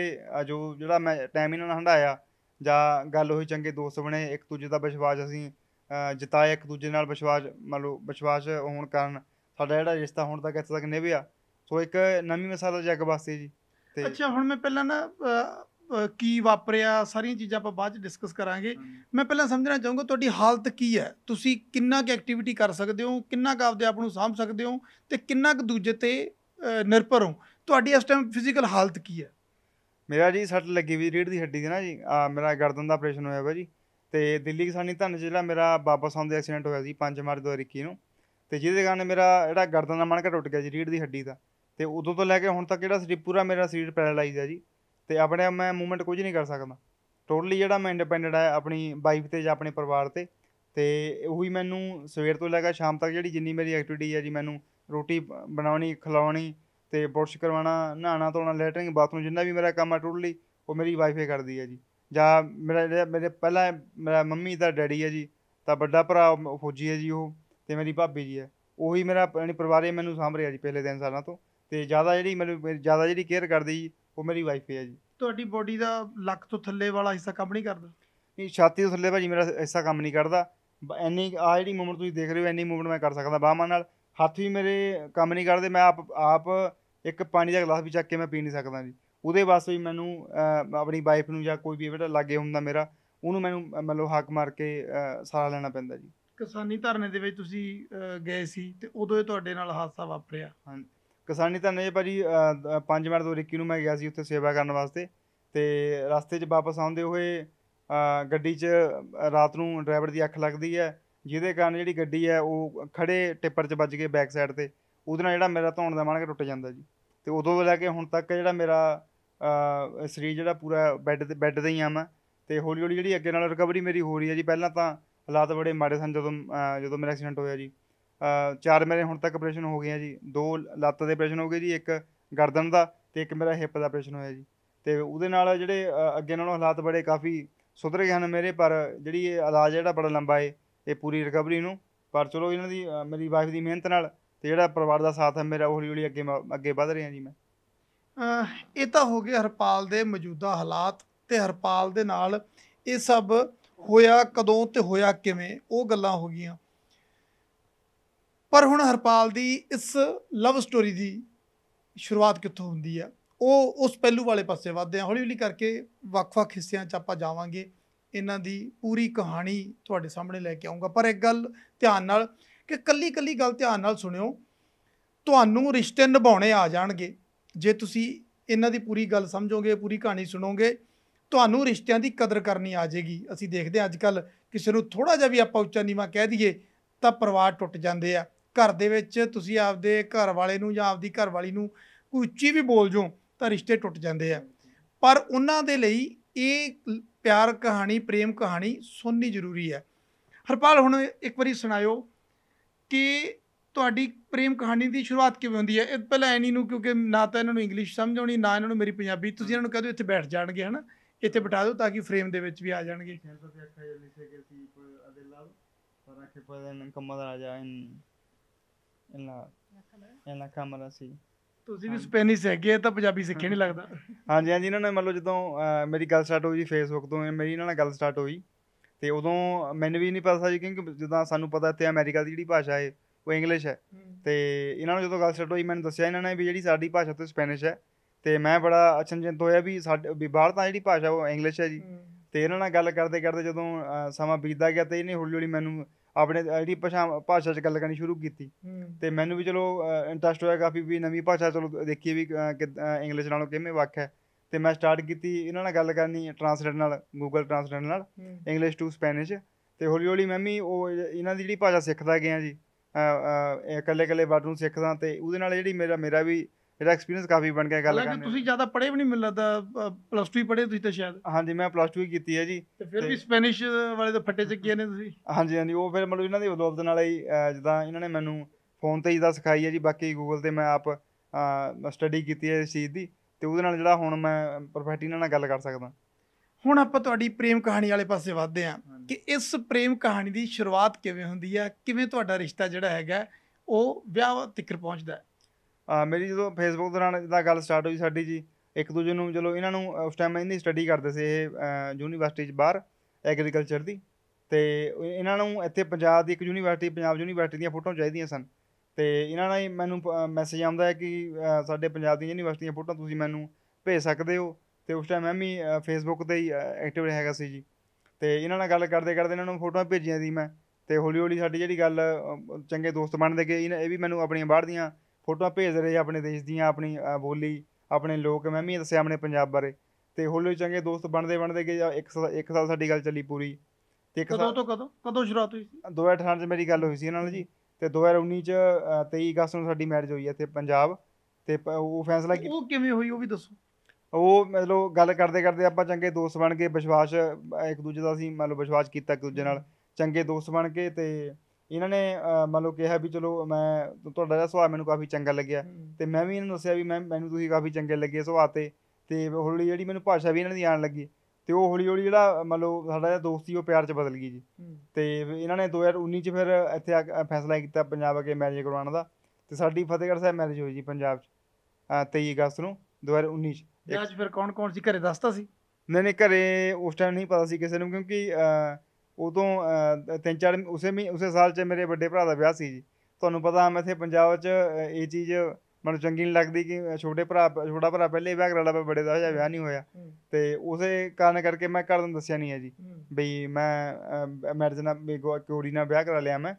ਜੋ ਜਿਹੜਾ ਮੈਂ ਟਾਈਮ ਇਹਨਾਂ ਨਾਲ ਹੰਡਾਇਆ ਜਾਂ ਗੱਲ ਹੋਈ ਚੰਗੇ ਦੋਸਤ ਬਣੇ ਇੱਕ ਦੂਜੇ ਦਾ ਵਿਸ਼ਵਾਸ ਅਸੀਂ ਜਿਤਾਇਆ ਇੱਕ ਦੂਜੇ ਨਾਲ ਵਿਸ਼ਵਾਸ ਮੰਨ ਲਓ ਵਿਸ਼ਵਾਸ ਹੋਣ ਕਾਰਨ ਸਾਡਾ ਜਿਹੜਾ ਰਿਸ਼ਤਾ ਹੁਣ ਤੱਕ ਇੱਥੇ ਤੱਕ ਨਿਭਿਆ ਸੋ ਇੱਕ ਨਵੀਂ ਮਿਸਾਲ ਜੱਗ ਵਾਸਤੇ ਜੀ ਤੇ ਅੱਛਾ ਹੁਣ ਮੈਂ ਪਹਿਲਾਂ ਨਾ ਕੀ ਵਾਪਰਿਆ ਸਾਰੀਆਂ ਚੀਜ਼ਾਂ ਆਪਾਂ ਬਾਅਦ ਵਿੱਚ ਡਿਸਕਸ ਕਰਾਂਗੇ ਮੈਂ ਪਹਿਲਾਂ ਸਮਝਣਾ ਚਾਹੂੰਗਾ ਤੁਹਾਡੀ ਹਾਲਤ ਕੀ ਹੈ ਤੁਸੀਂ ਕਿੰਨਾ ਕੁ ਐਕਟੀਵਿਟੀ ਕਰ ਸਕਦੇ ਹੋ ਕਿੰਨਾ ਕੁ ਆਪਦੇ ਆਪ ਨੂੰ ਸਾਂਭ ਸਕਦੇ ਹੋ ਤੇ ਕਿੰਨਾ ਕੁ ਦੂਜੇ ਤੇ ਨਿਰਭਰ ਹੋ ਤੁਹਾਡੀ ਇਸ ਟਾਈਮ ਫਿਜ਼ੀਕਲ ਹਾਲਤ ਕੀ ਹੈ ਮੇਰਾ ਜੀ ਸੱਟ ਲੱਗੀ ਵੀ ਰੀੜ ਦੀ ਹੱਡੀ ਦੀ ਨਾ ਜੀ ਆ ਮੇਰਾ ਗਰਦਨ ਦਾ ਆਪਰੇਸ਼ਨ ਹੋਇਆ ਵਾ ਜੀ ਤੇ ਦਿੱਲੀ ਕਿਸਾਨੀ ਧੰਨ ਜਿਹੜਾ ਮੇਰਾ ਬਾਬਾ ਸੌਂਦੇ ਐਕਸੀਡੈਂਟ ਹੋਇਆ ਸੀ 5 ਮਾਰਚ 2021 ਨੂੰ ਤੇ ਜਿਹਦੇ ਕਾਰਨ ਮੇਰਾ ਜਿਹੜਾ ਗਰਦਨ ਦਾ ਮਣਕਾ ਟੁੱਟ ਗਿਆ ਜੀ ਰੀੜ ਦੀ ਹੱਡੀ ਦਾ ਤੇ ਉਦੋਂ ਤੋਂ ਲੈ ਕੇ ਹੁਣ ਤੱਕ ਜਿਹੜਾ ਸਰੀਰ ਪੂਰਾ ਮੇਰਾ ਸਰੀਰ ਪੈਰਾਲਾਈਜ਼ ਹੈ ਜੀ ਤੇ ਆਪਣੇ ਮੈਂ ਮੂਵਮੈਂਟ ਕੁਝ ਨਹੀਂ ਕਰ ਸਕਦਾ ਟੋਟਲੀ ਜਿਹੜਾ ਮੈਂ ਇੰਡੀਪੈਂਡੈਂਟ ਆ ਆਪਣੀ ਵਾਈਫ ਤੇ ਜਾਂ ਆਪਣੇ ਪਰਿਵਾਰ ਤੇ ਤੇ ਉਹੀ ਮੈਨੂੰ ਸਵੇਰ ਤੋਂ ਲੈ ਕੇ ਸ਼ਾਮ ਤੱਕ ਜਿਹੜੀ ਜਿੰਨੀ ਮੇਰੀ ਐਕਟੀਵਿਟੀ ਹੈ ਜੀ ਮੈਨੂੰ ਰੋਟੀ ਬਣਾਉਣੀ ਖਿਲਾਉਣੀ ਤੇ ਬੁਰਸ਼ ਕਰਵਾਉਣਾ ਨਹਾਣਾ ਧੋਣਾ ਲੈਟਰਿੰਗ ਬਾਥਰੂਮ ਜਿੰਨਾ ਵੀ ਮੇਰਾ ਕੰਮ ਆ ਟੋਟਲੀ ਉਹ ਮੇਰੀ ਵਾਈਫ ਹੀ ਕਰਦੀ ਹੈ ਜੀ ਜਾਂ ਮੇਰਾ ਜਿਹੜਾ ਮੇਰੇ ਪਹਿਲਾ ਮੇਰਾ ਮੰਮੀ ਦਾ ਡੈਡੀ ਹੈ ਜੀ ਤਾਂ ਵੱਡਾ ਭਰਾ ਫੌਜੀ ਹੈ ਜੀ ਉਹ ਤੇ ਮੇਰੀ ਭਾਬੀ ਜੀ ਹੈ ਉਹੀ ਮੇਰਾ ਯਾਨੀ ਪਰਿਵਾਰ ਹੀ ਮੈਨੂੰ ਸਾਂਭ ਰਿਹਾ ਜੀ ਪਹਿਲੇ ਦਿਨ ਸਾਲਾਂ ਤੋਂ ਤੇ ਜ਼ਿਆਦਾ ਜਿਹੜੀ ਮੈਨੂੰ ਜ਼ਿਆਦਾ ਜਿਹੜੀ ਕੇਅਰ ਕਰਦੀ ਜੀ ਉਹ ਮੇਰੀ ਵਾਈਫ ਹੈ ਜੀ ਤੁਹਾਡੀ ਬੋਡੀ ਦਾ ਲੱਕ ਤੋਂ ਥੱਲੇ ਵਾਲਾ ਹਿੱਸਾ ਕੰਮ ਨਹੀਂ ਕਰਦਾ ਨਹੀਂ ਛਾਤੀ ਤੋਂ ਥੱਲੇ ਭਾਜੀ ਮੇਰਾ ਹਿੱਸਾ ਕੰਮ ਨਹੀਂ ਕਰਦਾ ਐਨੀ ਆ ਜਿਹੜੀ ਮੂਵਮੈਂਟ ਤੁਸੀਂ ਦੇਖ ਰਹੇ ਹੋ ਐਨੀ ਮੂਵਮੈਂਟ ਮੈਂ ਕਰ ਸਕਦਾ ਬਾਹਾਂ ਨਾਲ ਹੱਥ ਵੀ ਮੇਰੇ ਕੰਮ ਨਹੀਂ ਕਰਦੇ ਮੈਂ ਆਪ ਆਪ ਇੱਕ ਪਾਣੀ ਦਾ ਗਲਾਸ ਵੀ ਚੱਕ ਕੇ ਮੈਂ ਪੀ ਨਹੀਂ ਸਕਦਾ ਜੀ ਉਹਦੇ ਵਾਸਤੇ ਵੀ ਮੈਨੂੰ ਆਪਣੀ ਵਾਈਫ ਨੂੰ ਜਾਂ ਕੋਈ ਵੀ ਬੇਟਾ ਲਾਗੇ ਹੁੰਦਾ ਮੇਰਾ ਉਹਨੂੰ ਮੈਨੂੰ ਮਤਲਬ ਹੱਕ ਮਾਰ ਕੇ ਸਾਰਾ ਲੈਣਾ ਪੈਂਦਾ ਜੀ ਕਿਸਾਨੀ ਧਰਨੇ ਦੇ ਵਿੱਚ ਤੁਸੀਂ ਗਏ ਸੀ ਤੇ ਉਦੋਂ ਇਹ ਤੁਹਾਡੇ ਨਾਲ ਹਾਦਸਾ ਵਾਪਰਿਆ ਹਾਂ ਕਿਸਾਨੀ ਧਰਨੇ ਦੇ ਭਾਜੀ 5 ਮਿੰਟ ਤੋਂ ਰਿੱਕੀ ਨੂੰ ਮੈਂ ਗਿਆ ਸੀ ਉੱਥੇ ਸੇਵਾ ਕਰਨ ਵਾਸਤੇ ਤੇ ਰਸਤੇ 'ਚ ਵਾਪਸ ਆਉਂਦੇ ਹੋਏ ਗੱਡੀ 'ਚ ਰਾਤ ਨੂੰ ਡਰਾਈਵਰ ਦੀ ਅੱਖ ਲੱਗਦੀ ਹੈ ਜਿਹਦੇ ਕਾਰਨ ਜਿਹੜੀ ਗੱਡੀ ਹੈ ਉਹ ਖੜੇ ਟਿੱਪਰ 'ਚ ਵੱਜ ਕੇ ਬੈਕ ਸਾਈਡ ਤੇ ਉਹਦੇ ਨਾਲ ਜਿਹੜਾ ਮੇਰਾ ਧੌਣ ਦਾ ਮਾਣ ਟੁੱਟ ਜਾਂਦਾ ਜੀ ਤੇ ਉਦੋਂ ਲੈ ਕੇ ਹੁਣ ਤੱਕ ਜਿਹੜਾ ਮੇਰਾ ਸਰੀਰ ਜਿਹੜਾ ਪੂਰਾ ਬੈੱਡ ਤੇ ਬੈੱਡ ਤੇ ਹੀ ਆ ਮੈਂ ਤੇ ਹੌਲੀ ਹੌਲੀ ਜਿਹੜੀ ਅੱਗੇ ਨਾਲ ਰਿਕਵਰੀ ਮੇਰੀ ਹੋ ਰਹੀ ਹੈ ਜੀ ਪਹਿਲਾਂ ਤਾਂ ਹਾਲਾਤ ਬੜੇ ਮਾੜੇ ਸਨ ਜਦੋਂ ਜਦੋਂ ਮੇਰਾ ਐਕਸੀਡੈਂਟ ਹੋਇਆ ਜੀ ਚਾਰ ਮੇਰੇ ਹੁਣ ਤੱਕ ਆਪਰੇਸ਼ਨ ਹੋ ਗਏ ਆ ਜੀ ਦੋ ਲੱਤ ਦੇ ਆਪਰੇਸ਼ਨ ਹੋ ਗਏ ਜੀ ਇੱਕ ਗਰਦਨ ਦਾ ਤੇ ਇੱਕ ਮੇਰਾ ਹਿੱਪ ਦਾ ਆਪਰੇਸ਼ਨ ਹੋਇਆ ਜੀ ਤੇ ਉਹਦੇ ਨਾਲ ਜਿਹੜੇ ਅੱਗੇ ਨਾਲੋਂ ਹਾਲਾਤ ਬੜੇ ਕਾਫੀ ਸੁਧਰ ਗਏ ਹਨ ਮੇਰੇ ਪਰ ਜਿਹੜੀ ਇਹ ਇਲਾਜ ਜਿਹੜਾ ਬੜਾ ਲੰਬਾ ਏ ਇਹ ਪੂਰੀ ਰਿਕਵਰੀ ਨੂੰ ਪਰ ਚਲੋ ਇਹਨਾਂ ਦੀ ਮੇਰੀ ਵਾਈਫ ਦੀ ਮਿਹਨਤ ਨਾਲ ਤੇ ਜਿਹੜਾ ਪਰਿਵਾਰ ਦਾ ਸਾਥ ਹੈ ਮੇਰਾ ਉਹ ਹੌਲੀ ਹੌਲੀ ਅੱਗੇ ਅੱਗੇ ਵਧ ਰਿਹਾ ਜੀ ਮੈਂ ਅ ਇਹ ਤਾਂ ਹੋ ਗਿਆ ਹਰਪਾਲ ਦੇ ਮੌਜੂਦਾ ਹਾਲਾਤ ਤੇ ਹਰਪਾਲ ਦੇ ਨਾਲ ਇਹ ਸਭ ਹੋਇਆ ਕਦੋਂ ਤੇ ਹੋਇਆ ਕਿਵੇਂ ਉਹ ਗੱਲਾਂ ਹੋ ਗਈਆਂ ਪਰ ਹੁਣ ਹਰਪਾਲ ਦੀ ਇਸ ਲਵ ਸਟੋਰੀ ਦੀ ਸ਼ੁਰੂਆਤ ਕਿੱਥੋਂ ਹੁੰਦੀ ਆ ਉਹ ਉਸ ਪਹਿਲੂ ਵਾਲੇ ਪਾਸੇ ਵੱਧਦੇ ਆ ਹੌਲੀ ਹੌਲੀ ਕਰਕੇ ਵੱਖ-ਵੱਖ ਹਿੱਸਿਆਂ 'ਚ ਆਪਾਂ ਜਾਵਾਂਗੇ ਇਹਨਾਂ ਦੀ ਪੂਰੀ ਕਹਾਣੀ ਤੁਹਾਡੇ ਸਾਹਮਣੇ ਲੈ ਕੇ ਆਉਂਗਾ ਪਰ ਇੱਕ ਗੱਲ ਧਿਆਨ ਨਾਲ ਕਿ ਕੱਲੀ ਕੱਲੀ ਗੱਲ ਧਿਆਨ ਨਾਲ ਸੁਣਿਓ ਤੁਹਾਨੂੰ ਰਿਸ਼ਤੇ ਨਿਭਾਉਣੇ ਆ ਜਾਣਗੇ ਜੇ ਤੁਸੀਂ ਇਹਨਾਂ ਦੀ ਪੂਰੀ ਗੱਲ ਸਮਝੋਗੇ ਪੂਰੀ ਕਹਾਣੀ ਸੁਣੋਗੇ ਤੁਹਾਨੂੰ ਰਿਸ਼ਤਿਆਂ ਦੀ ਕਦਰ ਕਰਨੀ ਆ ਜਾਏਗੀ ਅਸੀਂ ਦੇਖਦੇ ਹਾਂ ਅੱਜ ਕੱਲ ਕਿਸੇ ਨੂੰ ਥੋੜਾ ਜਿਹਾ ਵੀ ਆਪਾਂ ਉੱਚਾ ਨੀਵਾ ਕਹਿ ਦਈਏ ਤਾਂ ਪਰਿਵਾਰ ਟੁੱਟ ਜਾਂਦੇ ਆ ਘਰ ਦੇ ਵਿੱਚ ਤੁਸੀਂ ਆਪਦੇ ਘਰ ਵਾਲੇ ਨੂੰ ਜਾਂ ਆਪਦੀ ਘਰ ਵਾਲੀ ਨੂੰ ਕੋਈ ਉੱਚੀ ਵੀ ਬੋਲ ਜੋ ਤਾਂ ਰਿਸ਼ਤੇ ਟੁੱਟ ਜਾਂਦੇ ਆ ਪਰ ਉਹਨਾਂ ਦੇ ਲਈ ਇਹ ਪਿਆਰ ਕਹਾਣੀ ਪ੍ਰੇਮ ਕਹਾਣੀ ਸੁਣਨੀ ਜ਼ਰੂਰੀ ਹੈ ਹਰਪਾਲ ਹੁਣ ਇੱਕ ਵਾਰੀ ਸੁਣਾਇਓ ਕਿ ਤੁਹਾਡੀ ਪ੍ਰੇਮ ਕਹਾਣੀ ਦੀ ਸ਼ੁਰੂਆਤ ਕਿਵੇਂ ਹੁੰਦੀ ਹੈ ਇਹ ਪਹਿਲਾਂ ਐਨੀ ਨੂੰ ਕਿਉਂਕਿ ਨਾ ਤਾਂ ਇਹਨਾਂ ਨੂੰ ਇੰਗਲਿਸ਼ ਸਮਝ ਆਉਣੀ ਨਾ ਇਹਨਾਂ ਨੂੰ ਮੇਰੀ ਪੰਜਾਬੀ ਤੁਸੀਂ ਇਹਨਾਂ ਨੂੰ ਕਹਦੇ ਇੱਥੇ ਬੈਠ ਜਾਣਗੇ ਹਨਾ ਇੱਥੇ ਬਿਠਾ ਦਿਓ ਤਾਂ ਕਿ ਫਰੇਮ ਦੇ ਵਿੱਚ ਵੀ ਆ ਜਾਣਗੇ para que puedan acomodar allá en, en, la, en la ਤੁਸੀਂ ਵੀ ਸਪੈਨਿਸ਼ ਹੈਗੇ ਤਾਂ ਪੰਜਾਬੀ ਸਿੱਖੇ ਨਹੀਂ ਲੱਗਦਾ ਹਾਂਜੀ ਹਾਂਜੀ ਇਹਨਾਂ ਨੇ ਮੰਨ ਲਓ ਜਦੋਂ ਮੇਰੀ ਗੱਲ ਸਟਾਰਟ ਹੋਈ ਫੇਸਬੁੱਕ ਤੋਂ ਮੇਰੀ ਇਹਨਾਂ ਨਾਲ ਗੱਲ ਸਟਾਰਟ ਹੋਈ ਤੇ ਉਦੋਂ ਮੈਨੂੰ ਵੀ ਨਹੀਂ ਪਤਾ ਸੀ ਕਿਉਂਕਿ ਜਦੋਂ ਸਾਨੂੰ ਪਤਾ ਇੱਥੇ ਅਮਰੀਕਾ ਦੀ ਜਿਹੜੀ ਭਾਸ਼ਾ ਹੈ ਉਹ ਇੰਗਲਿਸ਼ ਹੈ ਤੇ ਇਹਨਾਂ ਨੂੰ ਜਦੋਂ ਗੱਲ ਸਟਾਰਟ ਹੋਈ ਮੈਨੂੰ ਦੱਸਿਆ ਇਹਨਾਂ ਨੇ ਵੀ ਜਿਹੜੀ ਸਾਡੀ ਭਾਸ਼ਾ ਤੋਂ ਸਪੈਨਿਸ਼ ਹੈ ਤੇ ਮੈਂ ਬੜਾ ਅਚਨਚਿਤ ਹੋਇਆ ਵੀ ਸਾਡੇ ਵੀ ਬਾਹਰ ਤਾਂ ਜਿਹੜੀ ਭਾਸ਼ਾ ਉਹ ਇੰਗਲਿਸ਼ ਹੈ ਜੀ ਤੇ ਇਹਨਾਂ ਨਾਲ ਗੱਲ ਕਰਦੇ ਕਰਦੇ ਜਦੋਂ ਸਮਾਂ ਬੀਤਦਾ ਗਿਆ ਤੇ ਇਹਨੇ ਹੌਲੀ ਹੌਲੀ ਮੈਨੂੰ ਆਪਣੇ ਜਿਹੜੀ ਭਾਸ਼ਾ ਭਾਸ਼ਾ 'ਚ ਗੱਲ ਕਰਨੀ ਸ਼ੁਰੂ ਕੀਤੀ ਤੇ ਮੈਨੂੰ ਵੀ ਚਲੋ ਇੰਟਰਸਟ ਹੋਇਆ ਕਾਫੀ ਵੀ ਨਵੀਂ ਭਾਸ਼ਾ ਚਲੋ ਦੇਖੀਏ ਵੀ ਇੰਗਲਿਸ਼ ਨਾਲੋਂ ਕਿਵੇਂ ਵੱਖ ਹੈ ਤੇ ਮੈਂ ਸਟਾਰਟ ਕੀਤੀ ਇਹਨਾਂ ਨਾਲ ਗੱਲ ਕਰਨੀ ਟਰਾਂਸਲੇਟ ਨਾਲ ਗੂਗਲ ਟਰਾਂਸਲੇਟ ਨਾਲ ਇੰਗਲਿਸ਼ ਟੂ ਸਪੈਨਿਸ਼ ਤੇ ਹੌਲੀ ਹੌਲੀ ਮੈਂ ਵੀ ਉਹ ਇਹਨਾਂ ਦੀ ਜਿਹੜੀ ਭਾਸ਼ਾ ਸਿੱਖਦਾ ਗਿਆ ਜੀ ਇਕੱਲੇ ਇਕੱਲੇ ਵਰਡ ਨੂੰ ਸਿੱਖਦਾ ਤੇ ਉਹਦੇ ਨਾਲ ਜਿਹੜੀ ਮੇਰਾ ਮੇਰਾ ਵੀ ਮੇਰਾ ਐਕਸਪੀਰੀਅੰਸ ਕਾਫੀ ਬਣ ਗਿਆ ਗੱਲ ਕਰਨ ਦਾ ਤੁਸੀਂ ਜ਼ਿਆਦਾ ਪੜ੍ਹੇ ਵੀ ਨਹੀਂ ਮਿਲਦਾ ਪਲੱਸ 2 ਪੜ੍ਹੇ ਤੁਸੀਂ ਤਾਂ ਸ਼ਾਇਦ ਹਾਂਜੀ ਮੈਂ ਪਲੱਸ 2 ਕੀਤੀ ਹੈ ਜੀ ਤੇ ਫਿਰ ਵੀ ਸਪੈਨਿਸ਼ ਵਾਲੇ ਤਾਂ ਫੱਟੇ ਚੱਕੇ ਨੇ ਤੁਸੀਂ ਹਾਂਜੀ ਹਾਂਜੀ ਉਹ ਫਿਰ ਮਤਲਬ ਇਹਨਾਂ ਦੇ ਵਲੋਗ ਦੇ ਨਾਲ ਹੀ ਜਿੱਦਾਂ ਇਹਨਾਂ ਨੇ ਮੈਨੂੰ ਫੋਨ ਤੇ ਹੀ ਦਾ ਸਿਖਾਈ ਹੈ ਜੀ ਬਾਕੀ ਗੂਗਲ ਤੇ ਮੈਂ ਆਪ ਸਟੱਡੀ ਕੀਤੀ ਹੈ ਇਸ ਚੀਜ਼ ਦੀ ਤੇ ਉਹਦੇ ਨਾਲ ਜਿਹੜਾ ਹੁਣ ਮੈਂ ਪਰਫੈਕਟਲੀ ਨਾਲ ਗੱਲ ਕਰ ਸਕਦਾ ਹੁਣ ਆਪਾਂ ਤੁਹਾਡੀ ਪ੍ਰੇਮ ਕਹਾਣੀ ਵਾਲੇ ਪਾਸੇ ਵੱਧਦੇ ਆ ਕਿ ਇਸ ਪ੍ਰੇਮ ਕਹਾਣੀ ਦੀ ਸ਼ੁਰੂਆਤ ਕਿਵੇਂ ਹੁੰਦੀ ਆ ਕਿਵੇਂ ਤੁਹਾਡਾ ਰਿਸ਼ਤਾ ਜਿਹੜਾ ਹੈਗਾ ਉਹ ਵਿਆਹ ਤੱਕ ਪਹੁੰਚਦਾ ਹੈ ਮੇਰੀ ਜਦੋਂ ਫੇਸਬੁੱਕ ਦੌਰਾਨ ਜਿੱਦਾਂ ਗੱਲ ਸਟਾਰਟ ਹੋਈ ਸਾਡੀ ਜੀ ਇੱਕ ਦੂਜੇ ਨੂੰ ਚਲੋ ਇਹਨਾਂ ਨੂੰ ਉਸ ਟਾਈਮ ਇੰਨੀ ਸਟੱਡੀ ਕਰਦੇ ਸੀ ਇਹ ਯੂਨੀਵਰਸਿਟੀ 'ਚ ਬਾਹਰ ਐਗਰੀਕਲਚਰ ਦੀ ਤੇ ਇਹਨਾਂ ਨੂੰ ਇੱਥੇ ਪੰਜਾਬ ਦੀ ਇੱਕ ਯੂਨੀਵਰਸਿਟੀ ਪੰਜਾਬ ਯੂਨੀਵਰਸਿਟੀ ਦੀਆਂ ਫੋਟੋਆਂ ਚਾਹੀਦੀਆਂ ਸਨ ਤੇ ਇਹਨਾਂ ਨਾਲ ਮੈਨੂੰ ਮੈਸੇਜ ਆਉਂਦਾ ਹੈ ਕਿ ਸਾਡੇ ਪੰਜਾਬ ਦੀਆਂ ਯੂਨੀਵਰਸਿਟੀਆਂ ਫੋਟੋਆਂ ਤੁਸੀਂ ਮੈਨੂੰ ਭੇਜ ਸਕਦੇ ਹੋ ਤੇ ਉਸ ਟਾਈਮ ਮੈਂ ਵੀ ਫੇਸਬੁੱਕ ਤੇ ਹੀ ਐਕਟਿਵ ਰਹੇਗਾ ਸੀ ਜੀ ਤੇ ਇਹਨਾਂ ਨਾਲ ਗੱਲ ਕਰਦੇ ਕਰਦੇ ਇਹਨਾਂ ਨੂੰ ਫੋਟੋਆਂ ਭੇਜੀਆਂ ਸੀ ਮੈਂ ਤੇ ਹੌਲੀ ਹੌਲੀ ਸਾਡੀ ਜਿਹੜੀ ਗੱਲ ਚੰਗੇ ਦੋਸਤ ਬਣਦੇ ਗਏ ਇਹ ਵੀ ਮੈਨੂੰ ਆਪਣੀਆਂ ਬਾਹਰ ਦੀਆਂ ਫੋਟੋਆਂ ਭੇਜ ਰਹੇ ਆਪਣੇ ਦੇਸ਼ ਦੀਆਂ ਆਪਣੀ ਬੋਲੀ ਆਪਣੇ ਲੋਕ ਮੈਂ ਵੀ ਦੱਸਿਆ ਆਪਣੇ ਪੰਜਾਬ ਬਾਰੇ ਤੇ ਹੌਲੀ ਚੰਗੇ ਦੋਸਤ ਬਣਦੇ ਬਣਦੇ ਗਏ ਇੱਕ ਇੱਕ ਸਾਲ ਸਾਡੀ ਗੱਲ ਚੱਲੀ ਪੂਰੀ ਤੇ ਇੱਕ ਸਾਲ ਤੋਂ ਕਦੋਂ ਕਦੋਂ ਸ਼ੁਰੂਆਤ ਹੋਈ ਸੀ 2018 ਚ ਮੇਰੀ ਗੱਲ ਹੋਈ ਸੀ ਇਹਨਾਂ ਨਾਲ ਜੀ ਤੇ 2019 ਚ 23 ਅਗਸਤ ਨੂੰ ਸਾਡੀ ਮੈਰਿਜ ਹੋਈ ਇੱਥੇ ਪੰਜਾਬ ਤੇ ਉਹ ਫੈਸਲਾ ਕੀ ਉਹ ਕਿਵੇਂ ਹੋਈ ਉਹ ਵੀ ਦੱਸੋ ਉਹ ਮਤਲਬ ਗੱਲ ਕਰਦੇ ਕਰਦੇ ਆਪਾਂ ਚੰਗੇ ਦੋਸਤ ਬਣ ਕੇ ਵਿਸ਼ਵਾਸ ਇੱਕ ਦੂਜੇ ਦਾ ਅਸੀਂ ਮਤਲਬ ਵਿਸ਼ਵਾਸ ਕੀਤਾ ਇੱਕ ਦੂਜੇ ਨਾਲ ਚੰਗੇ ਦੋਸਤ ਬਣ ਕੇ ਤੇ ਇਹਨਾਂ ਨੇ ਮਤਲਬ ਕਿਹਾ ਵੀ ਚਲੋ ਮੈਂ ਤੁਹਾਡਾ ਜਿਹੜਾ ਸੁਭਾਅ ਮੈਨੂੰ ਕਾਫੀ ਚੰਗਾ ਲੱਗਿਆ ਤੇ ਮੈਂ ਵੀ ਇਹਨਾਂ ਨੂੰ ਦੱਸਿਆ ਵੀ ਮੈਂ ਮੈਨੂੰ ਤੁਸੀਂ ਕਾਫੀ ਚੰਗੇ ਲੱਗੇ ਸੁਭਾਅ ਤੇ ਤੇ ਹੌਲੀ ਜਿਹੜੀ ਮੈਨੂੰ ਭਾਸ਼ਾ ਵੀ ਇਹਨਾਂ ਦੀ ਆਣ ਲੱਗੀ ਤੇ ਉਹ ਹੌਲੀ ਹੌਲੀ ਜਿਹੜਾ ਮੰਨ ਲਓ ਸਾਡਾ ਜਿਹੜਾ ਦੋਸਤੀ ਉਹ ਪਿਆਰ 'ਚ ਬਦਲ ਗਈ ਜੀ ਤੇ ਇਹਨਾਂ ਨੇ 2019 'ਚ ਫਿਰ ਇੱਥੇ ਆ ਕੇ ਫੈਸਲਾ ਕੀਤਾ ਪੰਜਾਬ ਅਗੇ ਮੈਰਿਜ ਕਰਵਾਉਣ ਦਾ ਤੇ ਸਾਡੀ ਫਤਿਹਗੜ੍ਹ ਸਾਹਿਬ ਮੈਰਿਜ ਹੋਈ ਜੀ ਪੰਜਾਬ 'ਚ 23 ਅਗਸਤ ਨੂੰ 2019 'ਚ ਅੱਜ ਫਿਰ ਕੌਣ ਕੌਣ ਸੀ ਘਰੇ ਦੱਸਤਾ ਸੀ ਨਹੀਂ ਨਹੀਂ ਘਰੇ ਉਸ ਟਾਈਮ ਨਹੀਂ ਪਤਾ ਸੀ ਕਿਸੇ ਨੂੰ ਕਿਉਂਕਿ ਉਦੋਂ ਤਿੰਨ ਚਾਰ ਉਸੇ ਮਹੀ- ਉਸੇ ਸਾਲ 'ਚ ਮੇਰੇ ਵੱਡੇ ਭਰਾ ਦਾ ਵਿਆਹ ਸੀ ਜੀ ਤੁਹਾਨੂੰ ਪਤਾ ਮੈਂ ਇੱਥੇ ਪੰਜਾਬ 'ਚ ਇਹ ਚੀਜ਼ ਮੈਨੂੰ ਚੰਗੀ ਨਹੀਂ ਲੱਗਦੀ ਕਿ ਛੋਟੇ ਭਰਾ ਛੋਟਾ ਭਰਾ ਪਹਿਲੇ ਵਿਆਹ ਕਰਾ ਲਿਆ ਬੜੇ ਦਾ ਹਜੇ ਵਿਆਹ ਨਹੀਂ ਹੋਇਆ ਤੇ ਉਸੇ ਕਾਰਨ ਕਰਕੇ ਮੈਂ ਘਰ ਨੂੰ ਦੱਸਿਆ ਨਹੀਂ ਹੈ ਜੀ ਬਈ ਮੈਂ ਮੈਰਿਜ ਨਾਲ ਕੁੜੀ ਨਾਲ ਵਿਆਹ ਕਰਾ ਲਿਆ ਮੈਂ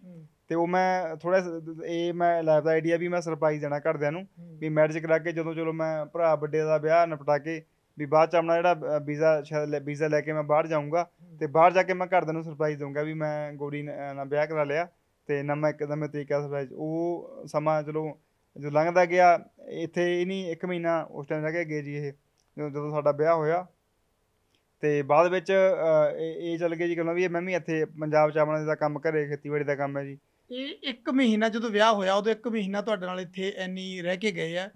ਤੇ ਉਹ ਮੈਂ ਥੋੜਾ ਇਹ ਮੈਂ ਲਾਈਫ ਦਾ ਆਈਡੀਆ ਵੀ ਮੈਂ ਸਰਪ੍ਰਾਈਜ਼ ਦੇਣਾ ਘਰਦਿਆਂ ਨੂੰ ਵੀ ਮੈਰਿਜ ਕਰਾ ਕੇ ਜਦੋਂ ਚਲੋ ਮੈਂ ਭਰਾ ਵੱਡੇ ਦਾ ਵਿਆਹ ਨਪਟਾ ਕੇ ਵੀ ਬਾਅਦ ਚ ਆਪਣਾ ਜਿਹੜਾ ਵੀਜ਼ਾ ਵੀਜ਼ਾ ਲੈ ਕੇ ਮੈਂ ਬਾਹਰ ਜਾਊਂਗਾ ਤੇ ਬਾਹਰ ਜਾ ਕੇ ਮੈਂ ਘਰਦਿਆਂ ਨੂੰ ਸਰਪ੍ਰਾਈਜ਼ ਦਊਂਗਾ ਵੀ ਮੈਂ ਗੋਰੀ ਨਾਲ ਵਿਆਹ ਕਰਾ ਲਿਆ ਤੇ ਨਾ ਮੈਂ ਇੱਕਦਮ ਤਰੀਕਾ ਸਰਪ੍ਰਾਈਜ਼ ਉਹ ਸਮਾਂ ਚਲੋ ਜੋ ਲੰਘਦਾ ਗਿਆ ਇੱਥੇ ਇਹ ਨਹੀਂ 1 ਮਹੀਨਾ ਉਸ ਟਾਈਮ ਰਹਿ ਕੇ ਗਏ ਜੀ ਇਹ ਜਦੋਂ ਸਾਡਾ ਵਿਆਹ ਹੋਇਆ ਤੇ ਬਾਅਦ ਵਿੱਚ ਇਹ ਚੱਲ ਗਏ ਜੀ ਕਹਿੰਦਾ ਵੀ ਮੈਂ ਵੀ ਇੱਥੇ ਪੰਜਾਬ ਚਾਵਲਾਂ ਦਾ ਕੰਮ ਕਰੇ ਖੇਤੀਬਾੜੀ ਦਾ ਕੰਮ ਹੈ ਜੀ ਇਹ 1 ਮਹੀਨਾ ਜਦੋਂ ਵਿਆਹ ਹੋਇਆ ਉਦੋਂ 1 ਮਹੀਨਾ ਤੁਹਾਡੇ ਨਾਲ ਇੱਥੇ ਐਨੀ ਰਹਿ ਕੇ ਗਏ ਆ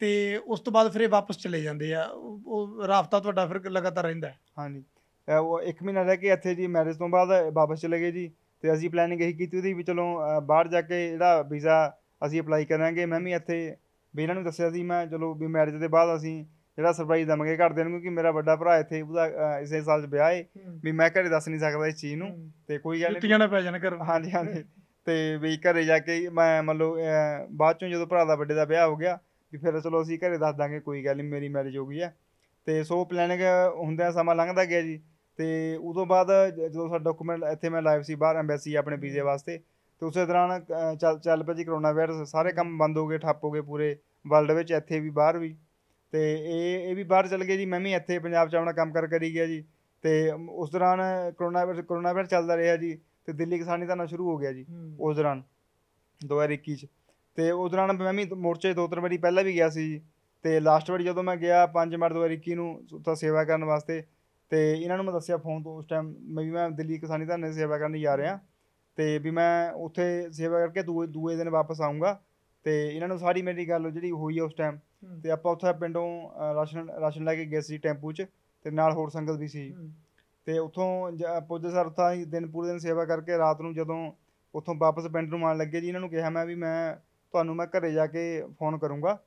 ਤੇ ਉਸ ਤੋਂ ਬਾਅਦ ਫਿਰ ਇਹ ਵਾਪਸ ਚਲੇ ਜਾਂਦੇ ਆ ਉਹ ਰਾਫਤਾ ਤੁਹਾਡਾ ਫਿਰ ਲਗਾਤਾਰ ਰਹਿੰਦਾ ਹਾਂਜੀ ਉਹ 1 ਮਹੀਨਾ ਰਹਿ ਕੇ ਇੱਥੇ ਜੀ ਮੈਰਿਜ ਤੋਂ ਬਾਅਦ ਵਾਪਸ ਚਲੇ ਗਏ ਜੀ ਤੇ ਅਸੀਂ ਪਲੈਨਿੰਗ ਇਹੀ ਕੀਤੀ ਉਹਦੀ ਵੀ ਚਲੋ ਬਾਹਰ ਜਾ ਕੇ ਜਿਹੜਾ ਵੀਜ਼ਾ ਅਸੀਂ ਅਪਲਾਈ ਕਰਾਂਗੇ ਮੈਂ ਵੀ ਇੱਥੇ ਵੀ ਇਹਨਾਂ ਨੂੰ ਦੱਸਿਆ ਸੀ ਮੈਂ ਚਲੋ ਵੀ ਮੈਰਿਜ ਦੇ ਬਾਅਦ ਅਸੀਂ ਜਿਹੜਾ ਸਰਪ੍ਰਾਈਜ਼ ਦਵਾਂਗੇ ਘਰਦਿਆਂ ਨੂੰ ਕਿਉਂਕਿ ਮੇਰਾ ਵੱਡਾ ਭਰਾ ਇੱਥੇ ਉਹਦਾ ਇਸੇ ਸਾਲ ਚ ਵਿਆਹ ਏ ਵੀ ਮੈਂ ਘਰੇ ਦੱਸ ਨਹੀਂ ਸਕਦਾ ਇਸ ਚੀਜ਼ ਨੂੰ ਤੇ ਕੋਈ ਗੱਲ ਨਹੀਂ ਜੁੱਤੀਆਂ ਨਾ ਪੈ ਜਾਣ ਕਰ ਹਾਂਜੀ ਹਾਂਜੀ ਤੇ ਵੀ ਘਰੇ ਜਾ ਕੇ ਮੈਂ ਮਤਲਬ ਬਾਅਦ ਚੋਂ ਜਦੋਂ ਭਰਾ ਦਾ ਵੱਡੇ ਦਾ ਵਿਆਹ ਹੋ ਗਿਆ ਵੀ ਫਿਰ ਚਲੋ ਅਸੀਂ ਘਰੇ ਦੱਸ ਦਾਂਗੇ ਕੋਈ ਗੱਲ ਨਹੀਂ ਮੇਰੀ ਮੈਰਿਜ ਹੋ ਗਈ ਹੈ ਤੇ ਸੋ ਪਲੈਨਿੰਗ ਹੁੰਦਿਆਂ ਸਮਾਂ ਲੰਘਦਾ ਗਿਆ ਜੀ ਤੇ ਉਦੋਂ ਬਾਅਦ ਜਦੋਂ ਸਾਡਾ ਡਾਕੂਮੈਂਟ ਇੱਥੇ ਮੈਂ ਲਾਈਵ ਸੀ ਬਾਹਰ ਐਮਬੈਸੀ ਆਪਣੇ ਵੀਜ਼ੇ ਵਾਸਤੇ ਤੇ ਉਸੇ ਦੌਰਾਨ ਚੱਲ ਚੱਲ ਪਿਆ ਜੀ ਕਰੋਨਾ ਵਾਇਰਸ ਸਾਰੇ ਕੰਮ ਬੰਦ ਹੋ ਗਏ ਠੱਪ ਹੋ ਗਏ ਪੂਰੇ ਵਰਲਡ ਵਿੱਚ ਇੱਥੇ ਵੀ ਬਾਹਰ ਵੀ ਤੇ ਇਹ ਇਹ ਵੀ ਬਾਹਰ ਚਲ ਗਏ ਜੀ ਮੈਂ ਵੀ ਇੱਥੇ ਪੰਜਾਬ 'ਚ ਆਪਣਾ ਕੰਮ ਕਰ ਕਰੀ ਗਿਆ ਜੀ ਤੇ ਉਸ ਦੌਰਾਨ ਕਰੋਨਾ ਵਾਇਰਸ ਕਰੋਨਾ ਵਾਇਰਸ ਚੱਲਦਾ ਰਿਹਾ ਜੀ ਤੇ ਦਿੱਲੀ ਕਿਸਾਨੀ ਧਰਨਾ ਸ਼ੁਰੂ ਹੋ ਗਿਆ ਜੀ ਉਸ ਦੌਰਾਨ 2021 'ਚ ਤੇ ਉਸ ਦੌਰਾਨ ਮੈਂ ਵੀ ਮੋਰਚੇ ਦੋ ਤਿੰਨ ਵਾਰੀ ਪਹਿਲਾਂ ਵੀ ਗਿਆ ਸੀ ਤੇ ਲਾਸਟ ਵਾਰੀ ਜਦੋਂ ਮੈਂ ਗਿਆ 5 ਮਾਰਚ 2021 ਨੂੰ ਉੱਥੇ ਸੇਵਾ ਕਰਨ ਵਾਸਤੇ ਤੇ ਇਹਨਾਂ ਨੂੰ ਮੈਂ ਦੱਸਿਆ ਫੋਨ ਤੋਂ ਉਸ ਟਾਈਮ ਮੈਂ ਵੀ ਮੈਂ ਦਿੱਲੀ ਕਿਸਾਨੀ ਨੇ ਸੇਵਾ ਕਰਨ ਜਾ ਰਿਹਾ ਤੇ ਵੀ ਮੈਂ ਉੱਥੇ ਸੇਵਾ ਕਰਕੇ ਦੂਏ ਦੂਏ ਦਿਨ ਵਾਪਸ ਆਉਂਗਾ ਤੇ ਇਹਨਾਂ ਨੂੰ ਸਾਰੀ ਮੇਰੀ ਗੱਲ ਜਿਹੜੀ ਹੋਈ ਉਸ ਟਾਈਮ ਤੇ ਆਪਾਂ ਉੱਥੇ ਪਿੰਡੋਂ ਰਾਸ਼ਨ ਰਾਸ਼ਨ ਲੈ ਕੇ ਗਏ ਸੀ ਟੈਂਪੂ 'ਚ ਤੇ ਨਾਲ ਹੋਰ ਸੰਗਤ ਵੀ ਸੀ ਤੇ ਉੱਥੋਂ ਜ- ਪੁੱਜੇ ਸਰ ਤਾਂ ਹੀ ਦਿਨ ਪੂਰੇ ਦਿਨ ਸੇਵਾ ਕਰਕੇ ਰਾਤ ਨੂੰ ਜਦੋਂ ਉੱਥੋਂ ਵਾਪਸ ਪਿੰਡ ਨੂੰ ਆਣ ਲੱਗੇ ਜੀ ਇਹਨਾਂ ਨੂੰ ਕਿਹਾ ਮੈਂ ਵੀ ਮੈਂ ਤੁਹਾਨੂੰ ਮੈਂ ਘਰੇ ਜਾ ਕੇ ਫੋਨ ਕਰੂੰਗਾ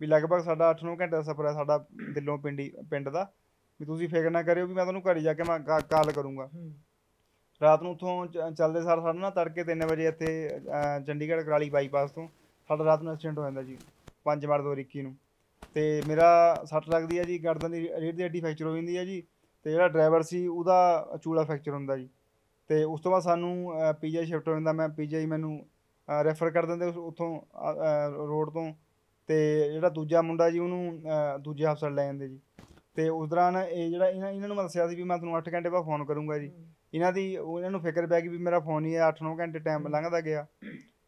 ਵੀ ਲਗਭਗ ਸਾਡਾ 8-9 ਘੰਟੇ ਦਾ ਸਫ਼ਰ ਹੈ ਸਾਡਾ ਦਿੱਲੋਂ ਪਿੰਡੀ ਪਿੰਡ ਦਾ ਵੀ ਤੁਸੀਂ ਫਿਕਰ ਨਾ ਕਰਿਓ ਵੀ ਮੈਂ ਤੁਹਾਨੂੰ ਘਰੇ ਜਾ ਕੇ ਮੈਂ ਕਾਲ ਕਰੂੰਗਾ ਰਾਤ ਨੂੰ ਉਥੋਂ ਚੱਲਦੇ ਸਾਰ ਸਾਡੇ ਨਾ ਤੜਕੇ 3 ਵਜੇ ਇੱਥੇ ਚੰਡੀਗੜ੍ਹ ਕਰਾਲੀ ਬਾਈਪਾਸ ਤੋਂ ਸਾਡਾ ਰਾਤ ਨੂੰ ਐਕਸੀਡੈਂਟ ਹੋ ਜਾਂਦਾ ਜੀ 5 ਮਾਰ 2021 ਨੂੰ ਤੇ ਮੇਰਾ ਸੱਟ ਲੱਗਦੀ ਹੈ ਜੀ ਗਰਦਨ ਦੀ ਰੀੜ ਦੀ ਹੱਡੀ ਫੈਕਚਰ ਹੋ ਜਾਂਦੀ ਹੈ ਜੀ ਤੇ ਜਿਹੜਾ ਡਰਾਈਵਰ ਸੀ ਉਹਦਾ ਚੂਲਾ ਫੈਕਚਰ ਹੁੰਦਾ ਜੀ ਤੇ ਉਸ ਤੋਂ ਬਾਅਦ ਸਾਨੂੰ ਪੀਜੀ ਸ਼ਿਫਟ ਹੋ ਜਾਂਦਾ ਮੈਂ ਪੀਜੀ ਮੈਨੂੰ ਰੈਫਰ ਕਰ ਦਿੰਦੇ ਉਥੋਂ ਰੋਡ ਤੋਂ ਤੇ ਜਿਹੜਾ ਦੂਜਾ ਮੁੰਡਾ ਜੀ ਉਹਨੂੰ ਦੂਜੇ ਹਸਪਤਾਲ ਲੈ ਜਾਂਦੇ ਜੀ ਤੇ ਉਸ ਦੌਰਾਨ ਇਹ ਜਿਹੜਾ ਇਹਨਾਂ ਨੂੰ ਮੈਂ ਦੱਸਿਆ ਸੀ ਵੀ ਮੈਂ ਤੁਹਾਨੂੰ 8 ਘੰਟੇ ਬਾਅਦ ਫੋਨ ਕਰੂੰਗਾ ਜੀ ਇਹਨਾਂ ਦੀ ਉਹਨਾਂ ਨੂੰ ਫਿਕਰ ਪੈ ਗਈ ਵੀ ਮੇਰਾ ਫੋਨ ਹੀ 8-9 ਘੰਟੇ ਟਾਈਮ ਲੰਘਦਾ ਗਿਆ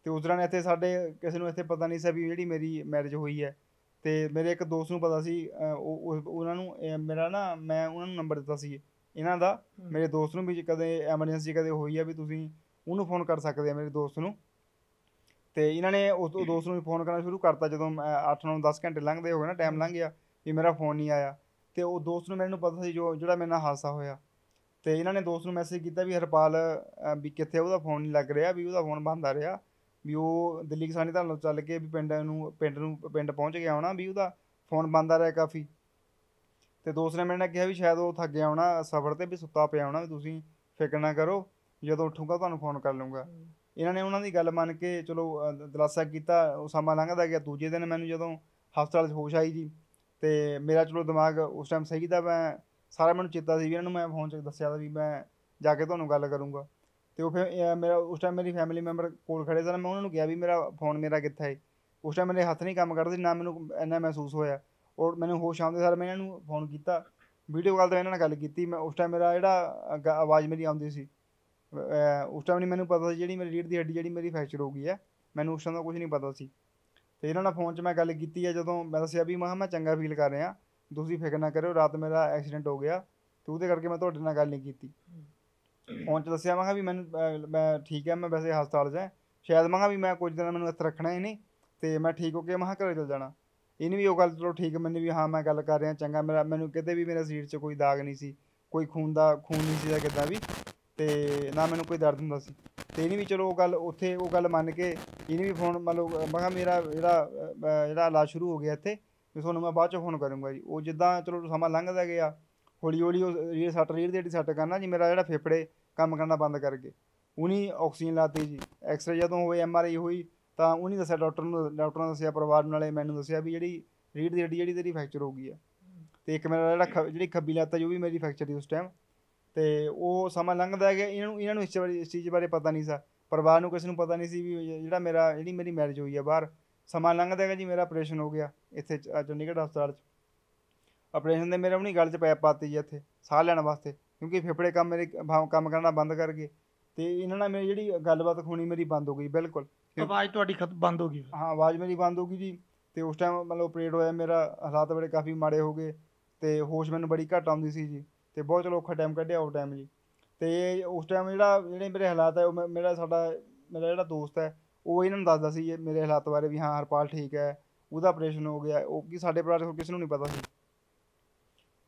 ਤੇ ਉਸ ਦਿਨ ਇੱਥੇ ਸਾਡੇ ਕਿਸੇ ਨੂੰ ਇੱਥੇ ਪਤਾ ਨਹੀਂ ਸੀ ਵੀ ਜਿਹੜੀ ਮੇਰੀ ਮੈਰਿਜ ਹੋਈ ਹੈ ਤੇ ਮੇਰੇ ਇੱਕ ਦੋਸਤ ਨੂੰ ਪਤਾ ਸੀ ਉਹਨਾਂ ਨੂੰ ਮੇਰਾ ਨਾ ਮੈਂ ਉਹਨਾਂ ਨੂੰ ਨੰਬਰ ਦਿੱਤਾ ਸੀ ਇਹਨਾਂ ਦਾ ਮੇਰੇ ਦੋਸਤ ਨੂੰ ਵੀ ਕਦੇ ਐਮਰਜੈਂਸੀ ਕਦੇ ਹੋਈ ਆ ਵੀ ਤੁਸੀਂ ਉਹਨੂੰ ਫੋਨ ਕਰ ਸਕਦੇ ਆ ਮੇਰੇ ਦੋਸਤ ਨੂੰ ਤੇ ਇਹਨਾਂ ਨੇ ਉਸ ਦੋਸਤ ਨੂੰ ਫੋਨ ਕਰਨਾ ਸ਼ੁਰੂ ਕਰਤਾ ਜਦੋਂ 8-9 10 ਘੰਟੇ ਲੰਘਦੇ ਹੋ ਗਏ ਨਾ ਟਾਈਮ ਲੰਘ ਗਿਆ ਵੀ ਮੇਰਾ ਫੋਨ ਨਹੀਂ ਆਇਆ ਤੇ ਉਹ ਦੋਸਤ ਨੂੰ ਮੈਨੂੰ ਪਤਾ ਸੀ ਜੋ ਜਿਹੜਾ ਮੇਰੇ ਨਾਲ ਹਾਦਸਾ ਹੋਇਆ ਤੇ ਇਹਨਾਂ ਨੇ ਦੋਸਤ ਨੂੰ ਮੈਸੇਜ ਕੀਤਾ ਵੀ ਹਰਪਾਲ ਵੀ ਕਿੱਥੇ ਉਹਦਾ ਫੋਨ ਨਹੀਂ ਲੱਗ ਰਿਹਾ ਵੀ ਉਹਦਾ ਫੋਨ ਬੰਦ ਆ ਰਿਹਾ ਵੀ ਉਹ ਦਿੱਲੀ ਕਿਸਾਨੀ ਧਰਨੇ ਤੋਂ ਚੱਲ ਕੇ ਵੀ ਪਿੰਡ ਨੂੰ ਪਿੰਡ ਨੂੰ ਪਿੰਡ ਪਹੁੰਚ ਗਿਆ ਹੋਣਾ ਵੀ ਉਹਦਾ ਫੋਨ ਬੰਦ ਆ ਰਿਹਾ ਕਾਫੀ ਤੇ ਦੋਸਤ ਨੇ ਮੈਨੂੰ ਕਿਹਾ ਵੀ ਸ਼ਾਇਦ ਉਹ ਥੱਕ ਗਿਆ ਹੋਣਾ ਸਫ਼ਰ ਤੇ ਵੀ ਸੁੱਤਾ ਪਿਆ ਹੋਣਾ ਵੀ ਤੁਸੀਂ ਫਿਕਰ ਨਾ ਕਰੋ ਜਦੋਂ ਉੱਠੂਗਾ ਤੁਹਾਨੂੰ ਫੋਨ ਕਰ ਲੂੰਗਾ ਇਹਨਾਂ ਨੇ ਉਹਨਾਂ ਦੀ ਗੱਲ ਮੰਨ ਕੇ ਚਲੋ ਦਲਾਸਾ ਦਿਲਾਸਾ ਕੀਤਾ ਉਹ ਸਮਾਂ ਲੰਘਦਾ ਗਿਆ ਦੂਜੇ ਦਿਨ ਮੈਨੂੰ ਜਦੋਂ ਹਸਪਤਾਲ 'ਚ ਹੋਸ਼ ਆਈ ਜੀ ਤੇ ਮੇਰਾ ਚਲੋ ਦਿਮਾਗ ਉਸ ਟਾਈਮ ਸਹੀ ਦਾ ਮੈਂ ਸਾਰਾ ਮੈਨੂੰ ਚੇਤਾ ਸੀ ਵੀ ਇਹਨਾਂ ਨੂੰ ਮੈਂ ਫੋਨ 'ਚ ਦੱਸਿਆ ਵੀ ਮੈਂ ਜਾ ਕੇ ਤੁਹਾਨੂੰ ਗੱਲ ਕਰੂੰਗਾ ਤੇ ਉਹ ਫਿਰ ਮੇਰਾ ਉਸ ਟਾਈਮ ਮੇਰੀ ਫੈਮਿਲੀ ਮੈਂਬਰ ਕੋਲ ਖੜੇ ਸਨ ਮੈਂ ਉਹਨਾਂ ਨੂੰ ਕਿਹਾ ਵੀ ਮੇਰਾ ਫੋਨ ਮੇਰਾ ਕਿੱਥੇ ਹੈ ਉਸ ਟਾਈਮ ਮੇਰੇ ਹੱਥ ਨਹੀਂ ਕੰਮ ਕਰਦੇ ਨਾ ਮੈਨੂੰ ਇੰਨਾ ਮਹਿਸੂਸ ਹੋਇਆ ਔਰ ਮੈਨੂੰ ਹੋਸ਼ ਆਉਂਦੇ ਸਾਰ ਮੈਂ ਇਹਨਾਂ ਨੂੰ ਫੋਨ ਕੀਤਾ ਵੀਡੀਓ ਕਾਲ ਤੇ ਇਹਨਾਂ ਨਾਲ ਗੱਲ ਕੀਤੀ ਮੈਂ ਉਸ ਟਾਈਮ ਮੇਰਾ ਜਿਹੜਾ ਆਵਾਜ਼ ਮੇਰੀ ਆਉਂਦੀ ਸੀ ਉਸ ਟਾਈਮ ਨਹੀਂ ਮੈਨੂੰ ਪਤਾ ਸੀ ਜਿਹੜੀ ਮੇਰੀ ਰੀੜ ਦੀ ਹੱਡੀ ਜਿਹੜੀ ਮੇਰੀ ਫੈਕਚਰ ਹੋ ਗਈ ਹੈ ਮੈਨੂੰ ਉਸ ਟਾਈਮ ਦਾ ਕੁਝ ਨਹੀਂ ਪਤਾ ਸੀ ਤੇ ਇਹਨਾਂ ਨਾਲ ਫੋਨ 'ਚ ਮੈਂ ਗੱਲ ਕੀਤੀ ਹੈ ਜਦੋਂ ਮੈਂ ਦੱਸਿਆ ਵੀ ਮਾਂ ਮੈਂ ਚੰਗਾ ਫੀਲ ਕਰ ਰਿਹਾ ਤੁਸੀਂ ਫਿਕਰ ਨਾ ਕਰਿਓ ਰਾਤ ਮੇਰਾ ਐਕਸੀਡੈਂਟ ਹੋ ਗਿਆ ਤੇ ਉਹਦੇ ਕਰਕੇ ਮੈਂ ਤੁਹਾਡੇ ਨਾਲ ਗੱਲ ਨਹੀਂ ਕੀਤੀ ਫੋਨ 'ਚ ਦੱਸਿਆ ਮੈਂ ਕਿਹਾ ਵੀ ਮੈਨੂੰ ਮੈਂ ਠੀਕ ਹੈ ਮੈਂ ਵੈਸੇ ਹਸਪਤਾਲ 'ਚ ਹਾਂ ਸ਼ਾਇਦ ਮੈਂ ਕਿਹਾ ਵੀ ਮੈਂ ਕੁਝ ਦਿਨ ਮੈਨੂੰ ਇੱਥੇ ਰੱਖਣਾ ਹੀ ਨਹੀਂ ਤੇ ਮੈਂ ਠੀਕ ਹੋ ਕੇ ਮੈਂ ਘਰੇ ਚਲ ਜਾਣਾ ਇਹਨੇ ਵੀ ਉਹ ਗੱਲ ਚਲੋ ਠੀਕ ਮੈਂ ਵੀ ਹਾਂ ਮੈਂ ਗੱਲ ਕਰ ਰਿਹਾ ਚੰਗਾ ਮੇਰਾ ਮੈਨੂੰ ਕਿਤੇ ਵੀ ਮੇਰੇ ਸਰੀਰ 'ਚ ਕੋਈ ਦਾਗ ਨਹੀਂ ਸੀ ਕੋਈ ਖੂਨ ਦਾ ਖੂਨ ਨਹੀਂ ਸੀ ਜਾਂ ਕਿਦਾਂ ਵੀ ਤੇ ਨਾ ਮੈਨੂੰ ਕੋਈ ਦਰਦ ਹੁੰਦਾ ਸੀ ਤੇ ਇਹਨੇ ਵੀ ਚਲੋ ਉਹ ਗੱਲ ਉੱਥੇ ਉਹ ਗੱਲ ਮੰਨ ਕੇ ਇਹਨੇ ਵੀ ਫੋਨ ਮਤਲਬ ਮੈਂ ਕਿਹਾ ਮੇਰਾ ਜਿਹੜਾ ਜਿਹੜਾ ਇਲਾਜ ਸ਼ੁਰੂ ਹੋ ਗਿਆ ਇੱਥੇ ਵੀ ਤੁਹਾਨੂੰ ਮੈਂ ਬਾਅਦ ਚ ਫੋਨ ਕਰੂੰਗਾ ਜੀ ਉਹ ਜਿੱਦਾਂ ਚਲੋ ਸਮਾਂ ਲੰਘਦਾ ਗਿਆ ਹੌਲੀ ਹੌਲੀ ਉਹ ਰੀੜ ਸੱਟ ਰੀੜ ਦੀ ਸੱਟ ਕਰਨਾ ਜੀ ਮੇਰਾ ਜਿਹੜਾ ਫੇਫੜੇ ਕੰਮ ਕਰਨਾ ਬੰਦ ਕਰ ਗਏ ਉਨੀ ਆਕਸੀਜਨ ਲਾਤੀ ਜੀ ਐਕਸਰੇ ਜਦੋਂ ਹੋਏ ਐਮ ਆਰ ਆਈ ਹੋਈ ਤਾਂ ਉਹਨੇ ਦੱਸਿਆ ਡਾਕਟਰ ਨੂੰ ਡਾਕਟਰ ਨੇ ਦੱਸਿਆ ਪਰਿਵਾਰ ਨਾਲੇ ਮੈਨੂੰ ਦੱਸਿਆ ਵੀ ਜਿਹੜੀ ਰੀੜ ਦੀ ਹੱਡੀ ਜਿਹੜੀ ਤੇਰੀ ਫ੍ਰੈਕਚਰ ਹੋ ਗਈ ਆ ਤੇ ਇੱਕ ਮੇਰਾ ਜਿਹੜਾ ਜਿਹੜੀ ਖੱਬੀ ਲੱਤ ਜੋ ਵੀ ਮੇਰੀ ਫ੍ਰੈਕਚਰ ਸੀ ਉਸ ਟਾਈਮ ਤੇ ਉਹ ਸਮਾਂ ਲੰਘਦਾ ਗਿਆ ਇਹਨਾਂ ਨੂੰ ਇਹਨਾਂ ਨੂੰ ਇਸ ਚੀਜ਼ ਬਾਰੇ ਪਤਾ ਨਹੀਂ ਸੀ ਪਰਿਵਾਰ ਨੂੰ ਕਿਸੇ ਨੂੰ ਪਤਾ ਨਹੀਂ ਸੀ ਵੀ ਜਿਹੜਾ ਮੇਰਾ ਜਿਹੜੀ ਮੇਰੀ ਮੈਰਿਜ ਹੋਈ ਆ ਬਾਹਰ ਸਮਾਂ ਲੰਘਦਾ ਹੈਗਾ ਜੀ ਮੇਰਾ ਆਪਰੇਸ਼ਨ ਹੋ ਗਿਆ ਇੱਥੇ ਚੰਡੀਗੜ੍ਹ ਹਸਪਤਾਲ 'ਚ ਆਪਰੇਸ਼ਨ ਦੇ ਮੇਰੇ ਨਹੀਂ ਗੱਲ 'ਚ ਪੈਪ ਪਾਤੀ ਜੀ ਇੱਥੇ ਸਾਹ ਲੈਣ ਵਾਸਤੇ ਕਿਉਂਕਿ ਫੇਫੜੇ ਕੰਮ ਮੇਰੇ ਕੰਮ ਕਰਨਾ ਬੰਦ ਕਰ ਗਏ ਤੇ ਇਹਨਾਂ ਨਾਲ ਮੇਰੀ ਜਿਹੜੀ ਗੱਲਬਾਤ ਖੋਣੀ ਮੇਰੀ ਬੰਦ ਹੋ ਗਈ ਬਿਲਕੁਲ ਆਵਾਜ਼ ਤੁਹਾਡੀ ਖਤ ਬੰਦ ਹੋ ਗਈ ਹਾਂ ਆਵਾਜ਼ ਮੇਰੀ ਬੰਦ ਹੋ ਗਈ ਜੀ ਤੇ ਉਸ ਟਾਈਮ ਮਤਲਬ ਆਪਰੇਟ ਹੋਇਆ ਮੇਰਾ ਹਾਲਾਤ ਬੜੇ ਕਾਫੀ ਮਾੜੇ ਹੋ ਗਏ ਤੇ ਹੋਸ਼ ਮੈਨੂੰ ਬੜੀ ਘੱਟ ਆਉਂਦੀ ਸੀ ਜੀ ਤੇ ਬਹੁਤ ਚਲੋ ਔਖਾ ਟਾਈਮ ਕੱਢਿਆ ਉਹ ਟਾਈਮ ਜੀ ਤੇ ਉਸ ਟਾਈਮ ਜਿਹੜਾ ਜਿਹੜੇ ਮੇਰੇ ਹਾਲਾਤ ਹੈ ਉਹ ਮੇਰਾ ਸਾਡਾ ਮੇਰਾ ਜਿਹੜਾ ਦੋਸਤ ਹੈ ਉਹ ਇਹਨਾਂ ਨੂੰ ਦੱਸਦਾ ਸੀ ਮੇਰੇ ਹਾਲਾਤ ਬਾਰੇ ਵੀ ਹਾਂ ਹਰਪਾਲ ਠੀਕ ਹੈ ਉਹਦਾ ਆਪਰੇਸ਼ਨ ਹੋ ਗਿਆ ਉਹ ਕੀ ਸਾਡੇ ਪਰਿਵਾਰ ਹੋਰ ਕਿਸੇ ਨੂੰ ਨਹੀਂ ਪਤਾ ਸੀ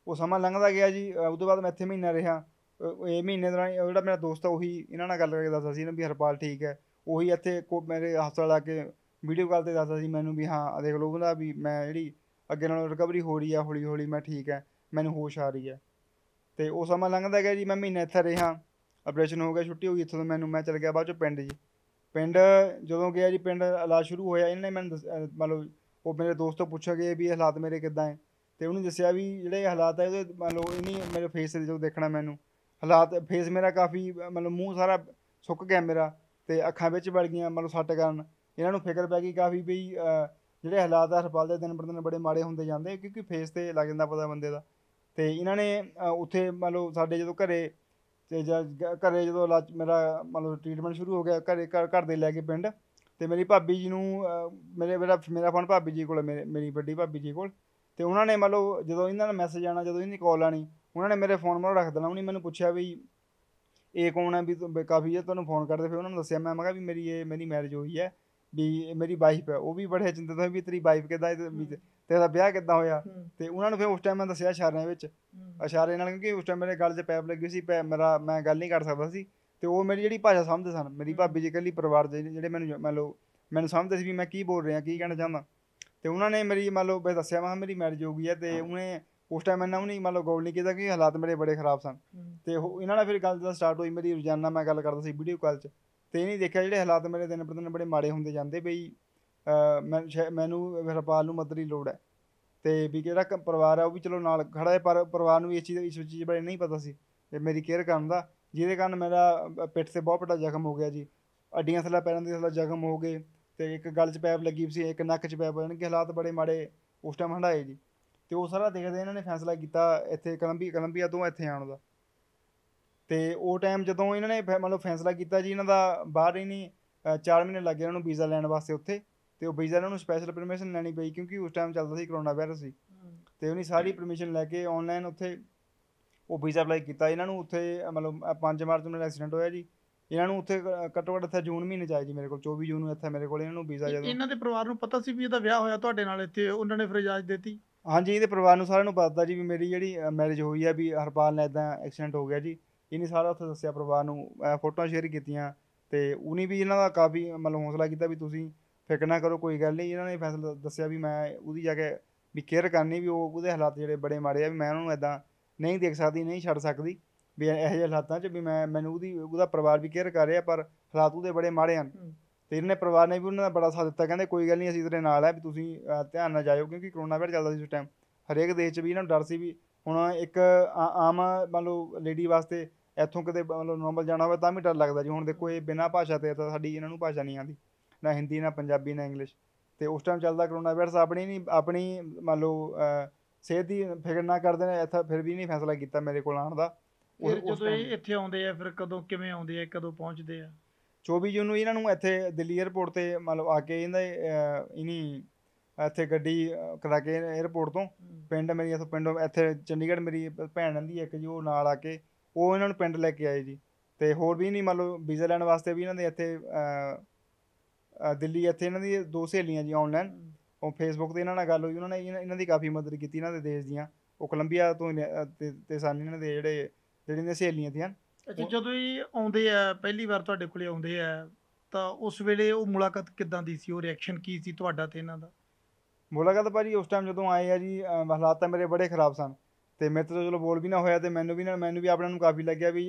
ਉਹ ਸਮਾਂ ਲੰਘਦਾ ਗਿਆ ਜੀ ਉਸ ਤੋਂ ਬਾਅਦ ਮੈਂ ਇੱਥੇ ਮਹੀਨਾ ਰਿਹਾ ਇਹ ਮਹੀਨੇ ਦੌਰਾਨ ਜਿਹੜਾ ਮੇਰਾ ਦੋਸਤ ਆ ਉਹੀ ਇਹਨਾਂ ਨਾਲ ਗੱਲ ਕਰਕੇ ਦੱਸਦਾ ਸੀ ਨਾ ਵੀ ਹਰਪਾਲ ਠੀਕ ਹੈ ਉਹੀ ਇੱਥੇ ਕੋ ਮੇਰੇ ਹਸਪਤਾਲ ਆ ਕੇ ਵੀਡੀਓ ਕਾਲ ਤੇ ਦੱਸਦਾ ਸੀ ਮੈਨੂੰ ਵੀ ਹਾਂ ਦੇਖ ਲਓ ਉਹਦਾ ਵੀ ਮੈਂ ਜਿਹੜੀ ਅੱਗੇ ਨਾਲੋਂ ਰਿਕਵਰੀ ਹੋ ਰਹੀ ਆ ਹੌਲੀ ਹੌਲੀ ਮੈਂ ਠੀਕ ਹੈ ਮੈਨੂੰ ਹੋਸ਼ ਆ ਰਹੀ ਹੈ ਤੇ ਉਹ ਸਮਾਂ ਲੰਘਦਾ ਗਿਆ ਜੀ ਮੈਂ ਮਹੀਨਾ ਇੱਥੇ ਰਿਹਾ ਆਪਰੇਸ਼ਨ ਹੋ ਗਿਆ ਛੁੱਟੀ ਹੋ ਗਈ ਇੱਥੋਂ ਤੋਂ ਮੈਨੂੰ ਮੈਂ ਚਲ ਗਿਆ ਬਾਅਦ ਚ ਪਿੰਡ ਜੀ ਪਿੰਡ ਜਦੋਂ ਗਿਆ ਜੀ ਪਿੰਡ ਇਲਾਜ ਸ਼ੁਰੂ ਹੋਇਆ ਇਹਨਾਂ ਨੇ ਮੈਨੂੰ ਦੱਸ- ਮਤਲਬ ਉਹ ਮੇਰੇ ਦੋਸਤ ਤੋਂ ਪੁੱਛਿਆ ਕਿ ਵੀ ਹਾਲਾਤ ਮੇਰੇ ਕਿੱਦਾਂ ਹੈ ਤੇ ਉਹਨੇ ਦੱਸਿਆ ਵੀ ਜਿਹੜੇ ਹਾਲਾਤ ਹੈ ਉਹਦੇ ਮਤਲਬ ਨਹੀਂ ਮੇਰੇ ਫੇਸ ਤੇ ਜੋ ਦੇਖਣਾ ਮੈਨੂੰ ਹਾਲਾਤ ਫੇਸ ਮੇਰਾ ਕਾਫੀ ਮਤਲਬ ਮੂੰਹ ਸਾਰਾ ਸੁੱਕ ਗਿਆ ਮੇਰਾ ਤੇ ਅੱਖਾਂ ਵਿੱਚ ਵੜ ਗਈਆਂ ਮਤਲਬ ਸੱਟ ਕਰਨ ਇਹਨਾਂ ਨੂੰ ਫਿਕਰ ਪੈ ਗਈ ਕਾਫੀ ਵੀ ਜਿਹੜੇ ਹਾਲਾਤ ਆ ਹਰਪਾਲ ਦੇ ਦਿਨ ਪਰ ਦਿਨ ਬੜੇ ਮਾੜੇ ਹੁੰਦੇ ਜਾਂਦੇ ਕਿਉਂਕਿ ਫੇਸ ਤੇ ਲੱਗ ਜਾਂਦਾ ਪਤਾ ਬੰਦੇ ਦਾ ਤੇ ਇਹਨਾਂ ਨੇ ਉੱਥੇ ਮਤਲਬ ਸਾਡੇ ਜਦੋਂ ਘਰੇ ਤੇ ਜਦ ਘਰੇ ਜਦੋਂ ਇਲਾਜ ਮੇਰਾ ਮਤਲਬ ਟ੍ਰੀਟਮੈਂਟ ਸ਼ੁਰੂ ਹੋ ਗਿਆ ਘਰੇ ਘਰ ਦੇ ਲੈ ਕੇ ਪਿੰਡ ਤੇ ਮੇਰੀ ਭਾਬੀ ਜੀ ਨੂੰ ਅਹ, ਮੇਰੇ ਮੇਰਾ ਮੇਰਾ ਫੋਨ ਭਾਬੀ ਜੀ ਕੋਲ ਹੈ, ਮੇਰੇ ਮੇਰੀ ਵੱਡੀ ਭਾਬੀ ਜੀ ਕੋਲ ਤੇ ਉਹਨਾਂ ਨੇ ਮਤਲਬ ਜਦੋਂ ਇਹਨਾਂ ਨੇ ਮੈਸੇਜ ਆਣਾ ਜਦੋਂ ਇਹਨਾਂ ਦੀ ਕਾਲ ਆਣੀ ਉਹਨਾਂ ਨੇ ਮੇਰੇ ਫੋਨ ਮੋੜ ਰੱਖ ਦੇਣਾ ਉਹਨੇ ਮੈਨੂੰ ਪੁੱਛਿਆ ਵੀ ਇਹ ਕੌਣ ਹੈ ਵੀ ਕਾਫੀ ਜੇ ਤੁਹਾਨੂੰ ਫੋਨ ਕਰਦੇ ਫਿਰ ਉਹਨਾਂ ਨੂੰ ਦੱਸਿਆ ਮੈਂ ਮੈਂ ਕਿਹਾ ਵੀ ਮੇਰੀ ਇਹ ਮੇਰੀ ਮੈਰਿਜ ਹੋਈ ਹੈ ਵੀ ਮੇਰੀ ਵਾਈਫ ਹੈ ਉਹ ਵੀ ਬੜੇ ਚਿੰਤਤ ਹੋਏ ਵੀ ਤੇਰੀ ਵਾਈਫ ਕਿਦਾਂ ਤੇ ਇਹਦਾ ਵਿਆਹ ਕਿੱਦਾਂ ਹੋਇਆ ਤੇ ਉਹਨਾਂ ਨੂੰ ਫਿਰ ਉਸ ਟਾਈਮ ਮੈਂ ਦੱਸਿਆ ਇਸ਼ਾਰੇ ਵਿੱਚ ਇਸ਼ਾਰੇ ਨਾਲ ਕਿਉਂਕਿ ਉਸ ਟਾਈਮ ਮੇਰੇ ਗੱਲ 'ਚ ਪੈਪ ਲੱਗੀ ਸੀ ਮੇਰਾ ਮੈਂ ਗੱਲ ਨਹੀਂ ਕਰ ਸਕਦਾ ਸੀ ਤੇ ਉਹ ਮੇਰੀ ਜਿਹੜੀ ਭਾਸ਼ਾ ਸਮਝਦੇ ਸਨ ਮੇਰੀ ਭਾਬੀ ਜੀ ਇਕੱਲੀ ਪਰਿਵਾਰ ਦੇ ਜਿਹੜੇ ਮੈਨੂੰ ਮੰਨ ਲਓ ਮੈਨੂੰ ਸਮਝਦੇ ਸੀ ਵੀ ਮੈਂ ਕੀ ਬੋਲ ਰਿਹਾ ਕੀ ਕਹਿਣਾ ਚਾਹੁੰਦਾ ਤੇ ਉਹਨਾਂ ਨੇ ਮੇਰੀ ਮੰਨ ਲਓ ਬਈ ਦੱਸਿਆ ਮੈਂ ਮੇਰੀ ਮੈਰਿਜ ਹੋ ਗਈ ਹੈ ਤੇ ਉਹਨੇ ਉਸ ਟਾਈਮ ਇਹਨਾਂ ਉਹਨੇ ਮੰਨ ਲਓ ਗੋਲ ਨਹੀਂ ਕੀਤਾ ਕਿ ਹਾਲਾਤ ਮੇਰੇ ਬੜੇ ਖਰਾਬ ਸਨ ਤੇ ਉਹ ਇਹਨਾਂ ਨਾਲ ਫਿਰ ਗੱਲ ਦਾ ਸਟਾਰਟ ਹੋਈ ਮੇਰੀ ਰੋਜ਼ਾਨਾ ਮੈਂ ਗੱਲ ਕਰਦਾ ਸੀ ਵੀਡੀਓ ਕਾਲ 'ਚ ਤੇ ਇਹ ਨਹੀਂ ਦੇਖਿਆ ਜਿਹੜੇ ਹਾਲਾਤ ਮੇਰੇ ਦਿਨ ਪਰ ਦਿਨ ਬੜੇ ਮਾੜੇ ਹੁੰਦੇ ਜਾਂਦੇ ਬਈ ਮੈਂ ਮੈਨੂੰ ਹਰਪਾਲ ਨੂੰ ਮਦਦ ਦੀ ਲੋੜ ਹੈ ਤੇ ਵੀ ਜਿਹੜਾ ਪਰਿਵਾਰ ਆ ਉਹ ਵੀ ਚਲੋ ਨਾਲ ਖੜਾ ਹੈ ਪਰ ਪਰਿਵਾਰ ਨੂੰ ਵੀ ਇਸ ਚੀਜ਼ ਇਸ ਚੀਜ਼ ਬਾਰੇ ਨਹੀਂ ਪਤਾ ਸੀ ਤੇ ਮੇਰੀ ਕੇਅਰ ਕਰਨ ਦਾ ਜਿਹਦੇ ਕਾਰਨ ਮੇਰਾ ਪਿੱਠ ਤੇ ਬਹੁਤ ਵੱਡਾ ਜ਼ਖਮ ਹੋ ਗਿਆ ਜੀ ਅੱਡੀਆਂ ਥੱਲੇ ਪੈਰਾਂ ਦੇ ਥੱਲੇ ਜ਼ਖਮ ਹੋ ਗਏ ਤੇ ਇੱਕ ਗੱਲ 'ਚ ਪੈਪ ਲੱਗੀ ਸੀ ਇੱਕ ਨੱਕ 'ਚ ਪੈਪ ਜਾਨ ਕਿ ਹਾਲਾਤ ਬੜੇ ਮਾੜੇ ਉਸ ਟਾਈਮ ਹੰਡਾਏ ਜੀ ਤੇ ਉਹ ਸਾਰਾ ਦੇਖਦੇ ਇਹਨਾਂ ਨੇ ਫੈਸਲਾ ਕੀਤਾ ਇੱਥੇ ਕਲੰਬੀ ਕਲੰਬੀਆ ਤੋਂ ਇੱਥੇ ਆਉਣ ਦਾ ਤੇ ਉਹ ਟਾਈਮ ਜਦੋਂ ਇਹਨਾਂ ਨੇ ਮਤਲਬ ਫੈਸਲਾ ਕੀਤਾ ਜੀ ਇਹਨਾਂ ਦਾ ਬਾਹਰ ਹੀ ਨਹੀਂ 4 ਮਹੀਨੇ ਲੱਗੇ ਇਹਨਾਂ ਨੂੰ ਵੀਜ਼ਾ ਲੈਣ ਵਾਸਤੇ ਉੱਥੇ ਤੇ ਉਹ ਵੀਜ਼ਾ ਨੂੰ ਸਪੈਸ਼ਲ ਪਰਮਿਸ਼ਨ ਲੈਣੀ ਪਈ ਕਿਉਂਕਿ ਉਸ ਟਾਈਮ ਚੱਲਦਾ ਸੀ ਕਰੋਨਾ ਵਾਇਰਸ ਸੀ ਤੇ ਉਹਨੇ ਸਾਰੀ ਪਰਮਿਸ਼ਨ ਲੈ ਕੇ ਆਨਲਾਈਨ ਉੱਥੇ ਉਹ ਵੀਜ਼ਾ ਅਪਲਾਈ ਕੀਤਾ ਇਹਨਾਂ ਨੂੰ ਉੱਥੇ ਮਤਲਬ 5 ਮਾਰਚ ਨੂੰ ਐਕਸੀਡੈਂਟ ਹੋਇਆ ਜੀ ਇਹਨਾਂ ਨੂੰ ਉੱਥੇ ਘੱਟੋ ਘੱਟ ਇੱਥੇ ਜੂਨ ਮਹੀਨੇ ਚ ਆਇਆ ਜੀ ਮੇਰੇ ਕੋਲ 24 ਜੂਨ ਨੂੰ ਇੱਥੇ ਮੇਰੇ ਕੋਲ ਇਹਨਾਂ ਨੂੰ ਵੀਜ਼ਾ ਜਦੋਂ ਇਹਨਾਂ ਦੇ ਪਰਿਵਾਰ ਨੂੰ ਪਤਾ ਸੀ ਵੀ ਇਹਦਾ ਵਿਆਹ ਹੋਇਆ ਤੁਹਾਡੇ ਨਾਲ ਇੱਥੇ ਉਹਨਾਂ ਨੇ ਫਿਰ ਇਜਾਜ਼ਤ ਦਿੱਤੀ ਹਾਂਜੀ ਇਹਦੇ ਪਰਿਵਾਰ ਨੂੰ ਸਾਰਿਆਂ ਨੂੰ ਪਤਾ ਜੀ ਵੀ ਮੇਰੀ ਜਿਹੜੀ ਮੈਰਿਜ ਹੋਈ ਆ ਵੀ ਹਰਪਾਲ ਨਾਲ ਇਦਾਂ ਐਕਸੀਡੈਂਟ ਹੋ ਗਿਆ ਜੀ ਇਹਨੇ ਸਾਰਾ ਉੱਥੇ ਦੱਸਿਆ ਪਰਿਵਾਰ ਨੂੰ ਫੋਟੋਆਂ ਸ਼ੇਅਰ ਕੀਤੀਆਂ ਤੇ ਉਹਨੇ ਵੀ ਇਹਨਾਂ ਦਾ ਕਾਫੀ ਮਤਲਬ ਹੌਸਲਾ ਕੀਤਾ ਵੀ ਤੁਸੀਂ ਫਿਕਰ ਨਾ ਕਰੋ ਕੋਈ ਗੱਲ ਨਹੀਂ ਇਹਨਾਂ ਨੇ ਫੈਸਲਾ ਦੱਸਿਆ ਵੀ ਮੈਂ ਉਹਦੀ ਜਾ ਕੇ ਵੀ ਕੇਅਰ ਕਰਨੀ ਵੀ ਉਹ ਉਹਦੇ ਹਾਲਾਤ ਜਿਹੜੇ ਬੜੇ ਮਾੜੇ ਆ ਵੀ ਮੈਂ ਉਹਨਾਂ ਨੂੰ ਐਦਾਂ ਨਹੀਂ ਦੇਖ ਸਕਦੀ ਨਹੀਂ ਛੱਡ ਸਕਦੀ ਵੀ ਇਹੋ ਜਿਹੇ ਹਾਲਾਤਾਂ 'ਚ ਵੀ ਮੈਂ ਮੈਨੂੰ ਉਹਦੀ ਉਹਦਾ ਪਰਿਵਾਰ ਵੀ ਕੇਅਰ ਕਰ ਰਿਹਾ ਪਰ ਹਾਲਾਤ ਉਹਦੇ ਬੜੇ ਮਾੜੇ ਹਨ ਤੇ ਇਹਨੇ ਪਰਿਵਾਰ ਨੇ ਵੀ ਉਹਨਾਂ ਦਾ ਬੜਾ ਸਾਥ ਦਿੱਤਾ ਕਹਿੰਦੇ ਕੋਈ ਗੱਲ ਨਹੀਂ ਅਸੀਂ ਤੇਰੇ ਨਾਲ ਆ ਵੀ ਤੁਸੀਂ ਧਿਆਨ ਨਾਲ ਜਾਇਓ ਕਿਉਂਕਿ ਕਰੋਨਾ ਵਾਇਰਸ ਚੱਲਦਾ ਸੀ ਉਸ ਟਾਈਮ ਹਰੇਕ ਦੇਸ਼ 'ਚ ਵੀ ਇਹਨਾਂ ਨੂੰ ਡਰ ਸੀ ਵੀ ਹੁਣ ਇੱਕ ਆਮ ਮੰਨ ਲਓ ਲੇਡੀ ਵਾਸਤੇ ਇੱਥੋਂ ਕਿਤੇ ਮੰਨ ਲਓ ਨੋਰਮਲ ਜਾਣਾ ਹੋਵੇ ਤਾਂ ਵੀ ਡਰ ਲੱਗਦਾ ਜੀ ਹੁਣ ਦੇਖੋ ਇਹ ਬਿਨਾਂ ਭਾਸ਼ਾ ਤੇ ਤਾਂ ਸਾਡੀ ਇਹਨਾਂ ਨੂੰ ਭਾਸ਼ਾ ਨਹੀਂ ਆਉਂਦੀ ਨਾ ਹਿੰਦੀ ਨਾ ਪੰਜਾਬੀ ਨਾ ਇੰਗਲਿਸ਼ ਤੇ ਉਸ ਟਾਈਮ ਚੱਲਦਾ ਕਰੋਨਾ ਵਾਇਰਸ ਆਪਣੀ ਨਹੀਂ ਆਪਣੀ ਮੰਨ ਲਓ ਸਿਹਤ ਦੀ ਫਿਕਰ ਨਾ ਕਰਦੇ ਨੇ ਇੱਥੇ ਫਿਰ ਵੀ ਨਹੀਂ ਫੈਸਲਾ ਕੀਤਾ ਮੇਰੇ ਕੋਲ ਆਉਣ ਦਾ ਜਦੋਂ ਇਹ ਇੱਥੇ ਆਉਂਦੇ ਆ ਫਿਰ ਕਦੋਂ ਕਿਵੇਂ ਆਉਂਦੇ ਆ ਕਦੋਂ ਪਹੁੰਚਦੇ ਆ 24 ਜੂਨ ਨੂੰ ਇਹਨਾਂ ਨੂੰ ਇੱਥੇ ਦਿੱਲੀ 에ਅਰਪੋਰਟ ਤੇ ਮੰਨ ਲਓ ਆ ਕੇ ਇਹਨਾਂ ਇਨੀ ਇੱਥੇ ਗੱਡੀ ਕਰਾ ਕੇ 에ਅਰਪੋਰਟ ਤੋਂ ਪਿੰਡ ਮੇਰੀ ਇਥੋਂ ਪਿੰਡੋਂ ਇੱਥੇ ਚੰਡੀਗੜ੍ਹ ਮੇਰੀ ਭੈਣ ਰਹਿੰਦੀ ਇੱਕ ਜੀ ਉਹ ਨਾਲ ਆ ਕੇ ਉਹ ਇਹਨਾਂ ਨੂੰ ਪਿੰਡ ਲੈ ਕੇ ਆਏ ਜੀ ਤੇ ਹੋਰ ਵੀ ਨਹੀਂ ਮੰਨ ਲਓ ਵੀਜ਼ਾ ਲੈਣ ਵਾਸਤੇ ਵੀ ਇਹਨਾਂ ਦੇ ਇੱਥੇ ਅ, ਦਿੱਲੀ ਇੱਥੇ ਇਹਨਾਂ ਦੀ ਦੋ ਸਹੇਲੀਆਂ ਜੀ ਆਨਲਾਈਨ ਉਹ ਫੇਸਬੁੱਕ ਤੇ ਇਹਨਾਂ ਨਾਲ ਗੱਲ ਹੋਈ ਉਹਨਾਂ ਨੇ ਇਹਨਾਂ ਦੀ ਕਾਫੀ ਮਦਦ ਕੀਤੀ ਇਹਨਾਂ ਦੇ ਦੇਸ਼ ਦੀਆਂ ਉਹ ਕੋਲੰਬੀਆ ਤੋਂ ਤੇ- ਤੇ ਇਹਨਾਂ ਦੇ ਜਿਹੜੇ ਜਿਹੜੀਆਂ ਇਹਨਾਂ ਸਹੇਲੀਆਂ ਤੀਆਂ ਅੱਛਾ ਜਦੋਂ ਹੀ ਆਉਂਦੇ ਆ ਪਹਿਲੀ ਵਾਰ ਤੁਹਾਡੇ ਕੋਲੇ ਆਉਂਦੇ ਆ ਤਾਂ ਉਸ ਵੇਲੇ ਉਹ ਮੁਲਾਕਾਤ ਕਿਦਾਂ ਦੀ ਸੀ ਉਹ ਰਿਐਕਸ਼ਨ ਕੀ ਸੀ ਤੁਹਾਡਾ ਤੇ ਇਹਨਾਂ ਦਾ ਮੁਲਾਕਾਤ ਭਾਜੀ ਉਸ ਟਾਈਮ ਜਦੋਂ ਆਏ ਆ ਜੀ ਹਾਲਾਤ ਤਾਂ ਮੇਰੇ ਬੜੇ ਖਰਾਬ ਸਨ ਤੇ ਮੈਂ ਤਾਂ ਚਲੋ ਬੋਲ ਵੀ ਨਾ ਹੋਇਆ ਤੇ ਮੈਨੂੰ ਵੀ ਨਾ ਮੈਨੂੰ ਵੀ ਆਪਣਾ ਨੂੰ ਕਾਫੀ ਲੱਗਿਆ ਵੀ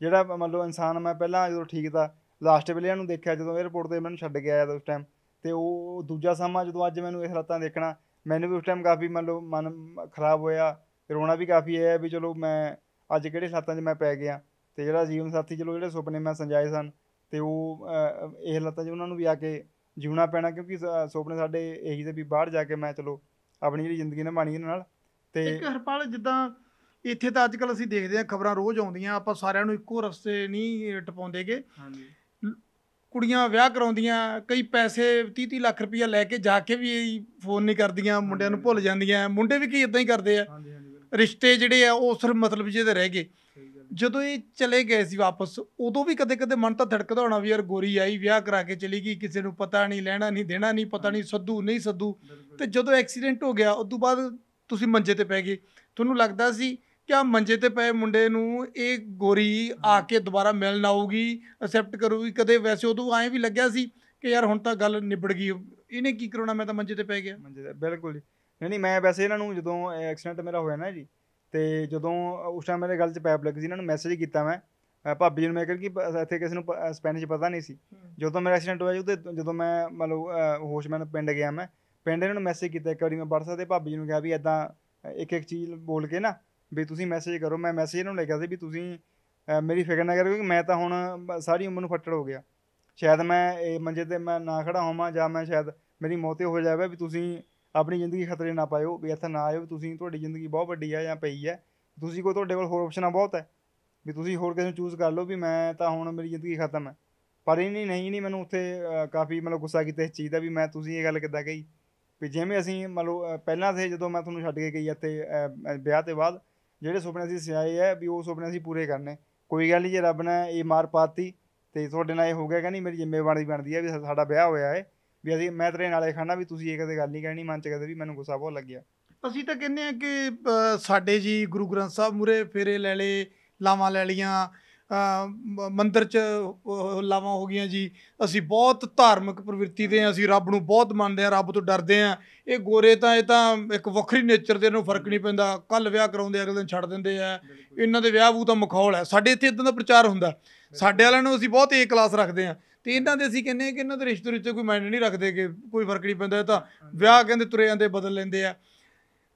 ਜਿਹੜਾ ਮੰਨ ਲਓ ਇਨਸਾਨ ਮੈਂ ਪਹਿਲਾਂ ਜਦੋਂ ਠੀਕ ਤਾ ਲਾਸਟ ਵੇਲੇ ਇਹਨੂੰ ਦੇਖਿਆ ਜਦੋਂ 에어ਪੋਰਟ ਤੇ ਮੈਨੂੰ ਛੱਡ ਕੇ ਆਇਆ ਉਸ ਟਾਈਮ ਤੇ ਉਹ ਦੂਜਾ ਸਮਾਂ ਜਦੋਂ ਅੱਜ ਮੈਨੂੰ ਇਹ ਹਾਲਾਤਾਂ ਦੇਖਣਾ ਮੈਨੂੰ ਵੀ ਉਸ ਟਾਈਮ ਕਾਫੀ ਮੰਨ ਲਓ ਮਨ ਖਰਾਬ ਹੋਇਆ ਰੋਣਾ ਵੀ ਕਾਫੀ ਆਇਆ ਵੀ ਚਲੋ ਮੈਂ ਅੱਜ ਕਿਹੜੇ ਹਾਲਾਤਾਂ 'ਚ ਮੈਂ ਪੈ ਗਿਆ ਤੇ ਜਿਹੜਾ ਜੀਵਨ ਸਾਥੀ ਚਲੋ ਜਿਹੜੇ ਸੁਪਨੇ ਮੈਂ ਸੰਜਾਏ ਸਨ ਤੇ ਉਹ ਇਹ ਹਾਲਾਤਾਂ 'ਚ ਉਹਨਾਂ ਨੂੰ ਵੀ ਆ ਕੇ ਜਿਉਣਾ ਪੈਣਾ ਕਿਉਂਕਿ ਸੁਪਨੇ ਸਾਡੇ ਇਹੀ ਤੇ ਵੀ ਬਾਹਰ ਜਾ ਕੇ ਮੈਂ ਚਲੋ ਆਪਣੀ ਜਿਹੜੀ ਜ਼ਿੰਦਗੀ ਨਿਭਾਣੀ ਇਹਨਾਂ ਨਾਲ ਤੇ ਇੱਕ ਹਰਪਾਲ ਜਿੱਦਾਂ ਇੱਥੇ ਤਾਂ ਅੱਜਕੱਲ ਅਸੀਂ ਦੇਖਦੇ ਆ ਖਬਰਾਂ ਰੋਜ਼ ਆਉਂਦੀਆਂ ਆਪਾਂ ਸਾਰਿਆਂ ਨੂੰ ਇੱਕੋ ਰਸਤੇ ਨਹੀਂ ਟਪਾਉਂਦੇਗੇ ਹਾਂਜੀ ਕੁੜੀਆਂ ਵਿਆਹ ਕਰਾਉਂਦੀਆਂ ਕਈ ਪੈਸੇ 30-30 ਲੱਖ ਰੁਪਇਆ ਲੈ ਕੇ ਜਾ ਕੇ ਵੀ ਫੋਨ ਨਹੀਂ ਕਰਦੀਆਂ ਮੁੰਡਿਆਂ ਨੂੰ ਭੁੱਲ ਜਾਂਦੀਆਂ ਮੁੰਡੇ ਵੀ ਕੀ ਇਦਾਂ ਹੀ ਕਰਦੇ ਆ ਰਿਸ਼ਤੇ ਜਿਹੜੇ ਆ ਉਹ ਸਿਰਫ ਮਤਲਬ ਜਿਹੇ ਦੇ ਰਹਿ ਗਏ ਜਦੋਂ ਇਹ ਚਲੇ ਗਏ ਸੀ ਵਾਪਸ ਉਦੋਂ ਵੀ ਕਦੇ-ਕਦੇ ਮਨ ਤਾਂ ਧੜਕਦਾ ਹੋਣਾ ਵੀ ਯਾਰ ਗੋਰੀ ਆਈ ਵਿਆਹ ਕਰਾ ਕੇ ਚਲੀ ਗਈ ਕਿਸੇ ਨੂੰ ਪਤਾ ਨਹੀਂ ਲੈਣਾ ਨਹੀਂ ਦੇਣਾ ਨਹੀਂ ਪਤਾ ਨਹੀਂ ਸੱਦੂ ਨਹੀਂ ਸੱਦੂ ਤੇ ਜਦੋਂ ਐਕਸੀਡੈਂਟ ਹੋ ਗਿਆ ਉਸ ਤੋਂ ਬਾਅਦ ਤੁਸੀਂ ਮੰਜੇ ਤੇ ਪੈ ਗਏ ਤੁਹਾਨੂੰ ਲੱਗਦਾ ਸੀ ਕਿਆ ਮੰਜੇ ਤੇ ਪਏ ਮੁੰਡੇ ਨੂੰ ਇਹ ਗੋਰੀ ਆ ਕੇ ਦੁਬਾਰਾ ਮਿਲਣ ਆਊਗੀ ਅਕਸੈਪਟ ਕਰੂਗੀ ਕਦੇ ਵੈਸੇ ਉਦੋਂ ਐਂ ਵੀ ਲੱਗਿਆ ਸੀ ਕਿ ਯਾਰ ਹੁਣ ਤਾਂ ਗੱਲ ਨਿਬੜ ਗਈ ਇਹਨੇ ਕੀ ਕਰਉਣਾ ਮੈਂ ਤਾਂ ਮੰਜੇ ਤੇ ਪੈ ਗਿਆ ਮੰਜੇ ਤੇ ਬਿਲਕੁਲ ਨਹੀਂ ਨਹੀਂ ਮੈਂ ਵੈਸੇ ਇਹਨਾਂ ਨੂੰ ਜਦੋਂ ਐਕਸੀਡੈਂਟ ਮੇਰਾ ਹੋਇਆ ਨਾ ਜੀ ਤੇ ਜਦੋਂ ਉਸ ਟਾਈਮ ਮੇਰੇ ਗੱਲ 'ਚ ਪੈਪ ਲੱਗੀ ਸੀ ਇਹਨਾਂ ਨੂੰ ਮੈਸੇਜ ਕੀਤਾ ਮੈਂ ਭਾਬੀ ਜੀ ਨੂੰ ਮੈਂ ਕਿਹਾ ਕਿ ਇੱਥੇ ਕਿਸੇ ਨੂੰ ਸਪੈਨਿਸ਼ ਪਤਾ ਨਹੀਂ ਸੀ ਜਦੋਂ ਮੇਰਾ ਐਕਸੀਡੈਂਟ ਹੋਇਆ ਉਹਦੇ ਜਦੋਂ ਮੈਂ ਮਤਲਬ ਮੈਂ ਪਿੰਡ ਗਿਆ ਮੈਂ ਪਿੰਡ ਇਹਨਾਂ ਨੂੰ ਮੈਸੇਜ ਕੀਤਾ ਇੱਕ ਵਾਰੀ ਮੈਂ WhatsApp ਤੇ ਭਾਬੀ ਜੀ ਨੂੰ ਕਿਹਾ ਵੀ ਐਦਾਂ ਇੱਕ ਇੱਕ ਚੀਜ਼ ਬੋਲ ਕੇ ਨਾ ਵੀ ਤੁਸੀਂ ਮੈਸੇਜ ਕਰੋ ਮੈਂ ਮੈਸੇਜ ਇਹਨੂੰ ਲਿਖਿਆ ਸੀ ਵੀ ਤੁਸੀਂ ਮੇਰੀ ਫਿਕਰ ਨਾ ਕਰੋ ਕਿਉਂਕਿ ਮੈਂ ਤਾਂ ਹੁਣ ਸਾਰੀ ਉਮਰ ਨੂੰ ਫੱਟੜ ਹੋ ਗਿਆ ਸ਼ਾਇਦ ਮੈਂ ਇਹ ਮੰਜੇ ਤੇ ਮੈਂ ਨਾ ਖੜਾ ਹੋਵਾਂ ਜਾਂ ਮੈਂ ਸ਼ਾਇਦ ਮੇਰੀ ਮੌਤ ਹੋ ਜਾਵੇ ਵੀ ਤੁਸੀਂ ਆਪਣੀ ਜ਼ਿੰਦਗੀ ਖਤਰੇ ਨਾ ਪਾਇਓ ਵੀ ਇੱਥੇ ਨਾ ਆਇਓ ਤੁਸੀਂ ਤੁਹਾਡੀ ਜ਼ਿੰਦਗੀ ਬਹੁਤ ਵੱਡੀ ਆ ਜਾਂ ਪਈ ਹੈ ਤੁਸੀਂ ਕੋ ਤੁਹਾਡੇ ਕੋਲ ਹੋਰ ਆਪਸ਼ਨਾਂ ਬਹੁਤ ਹੈ ਵੀ ਤੁਸੀਂ ਹੋਰ ਕਿਸੇ ਨੂੰ ਚੂਜ਼ ਕਰ ਲਓ ਵੀ ਮੈਂ ਤਾਂ ਹੁਣ ਮੇਰੀ ਜ਼ਿੰਦਗੀ ਖਤਮ ਹੈ ਪਰ ਇਹ ਨਹੀਂ ਨਹੀਂ ਨਹੀਂ ਮੈਨੂੰ ਉੱਥੇ ਕਾਫੀ ਮਤਲਬ ਗੁੱਸਾ ਕੀਤਾ ਇਸ ਚੀਜ਼ ਦਾ ਵੀ ਮੈਂ ਤੁਸੀਂ ਇਹ ਗੱਲ ਕਿੱਦਾਂ ਕਹੀ ਵੀ ਜਿਵੇਂ ਅਸੀਂ ਮਤਲਬ ਪਹਿਲਾਂ ਸੇ ਜਦੋਂ ਮੈਂ ਤੁਹਾਨੂੰ ਛੱਡ ਕੇ ਗਈ ਇੱਥੇ ਵਿਆਹ ਤੇ ਬਾਅਦ ਜਿਹੜੇ ਸੁਪਨੇ ਸੀ ਸਿਆਏ ਐ ਵੀ ਉਹ ਸੁਪਨੇ ਅਸੀਂ ਪੂਰੇ ਕਰਨੇ ਕੋਈ ਗੱਲ ਨਹੀਂ ਜੇ ਰੱਬ ਨੇ ਇਹ ਮਾਰ ਪਾਤੀ ਤੇ ਤੁਹਾਡੇ ਨਾਲ ਇਹ ਹੋ ਗਿਆ ਕਹਿੰਦੀ ਮੇਰੀ ਜ਼ਿੰਮੇਵਾਰੀ ਬਣਦੀ ਹੈ ਵੀ ਸਾਡਾ ਵਿਆਹ ਹੋਇਆ ਹੈ ਵੀ ਅਸੀਂ ਮੈਂ ਤੇਰੇ ਨਾਲੇ ਖਾਣਾ ਵੀ ਤੁਸੀਂ ਇਹ ਕਦੇ ਗੱਲ ਨਹੀਂ ਕਹਿਣੀ ਮਨ ਚ ਕਦੇ ਵੀ ਮੈਨੂੰ ਗੁੱਸਾ ਬਹੁਤ ਲੱਗਿਆ ਅਸੀਂ ਤਾਂ ਕਹਿੰਦੇ ਆ ਕਿ ਸਾਡੇ ਜੀ ਗੁਰੂ ਗ੍ਰੰਥ ਸਾਹਿਬ ਮੂਰੇ ਫੇਰੇ ਲੈ ਲੇ ਲਾਵਾਂ ਲੈ ਲੀਆਂ ਮੰਦਿਰ 'ਚ ਲਾਵਾਂ ਹੋ ਗਈਆਂ ਜੀ ਅਸੀਂ ਬਹੁਤ ਧਾਰਮਿਕ ਪ੍ਰਵਿਰਤੀ ਦੇ ਆ ਅਸੀਂ ਰੱਬ ਨੂੰ ਬਹੁਤ ਮੰਨਦੇ ਆ ਰੱਬ ਤੋਂ ਡਰਦੇ ਆ ਇਹ ਗੋਰੇ ਤਾਂ ਇਹ ਤਾਂ ਇੱਕ ਵੱਖਰੀ ਨੇਚਰ ਦੇ ਨੂੰ ਫਰਕ ਨਹੀਂ ਪੈਂਦਾ ਕੱਲ ਵਿਆਹ ਕਰਾਉਂਦੇ ਅਗਲੇ ਦਿਨ ਛੱਡ ਦਿੰਦੇ ਆ ਇਹਨਾਂ ਦੇ ਵਿਆਹ ਉਹ ਤਾਂ ਮਖੌਲ ਹੈ ਸਾਡੇ ਇੱਥੇ ਇਦਾਂ ਦਾ ਪ੍ਰਚਾਰ ਹੁੰਦਾ ਸਾਡੇ ਵਾਲਿਆਂ ਨੂੰ ਅਸੀਂ ਬਹੁਤ ਏ ਕਲਾਸ ਰੱਖਦੇ ਆ ਤੇ ਇਹਨਾਂ ਦੇ ਅਸੀਂ ਕਹਿੰਦੇ ਕਿ ਇਹਨਾਂ ਦੇ ਰਿਸ਼ਤੇ ਵਿੱਚ ਕੋਈ ਮਾਇਨੇ ਨਹੀਂ ਰੱਖਦੇ ਕਿ ਕੋਈ ਫਰਕ ਨਹੀਂ ਪੈਂਦਾ ਇਹ ਤਾਂ ਵਿਆਹ ਕਹਿੰਦੇ ਤੁਰੇ ਜਾਂਦੇ ਬਦਲ ਲੈਂਦੇ ਆ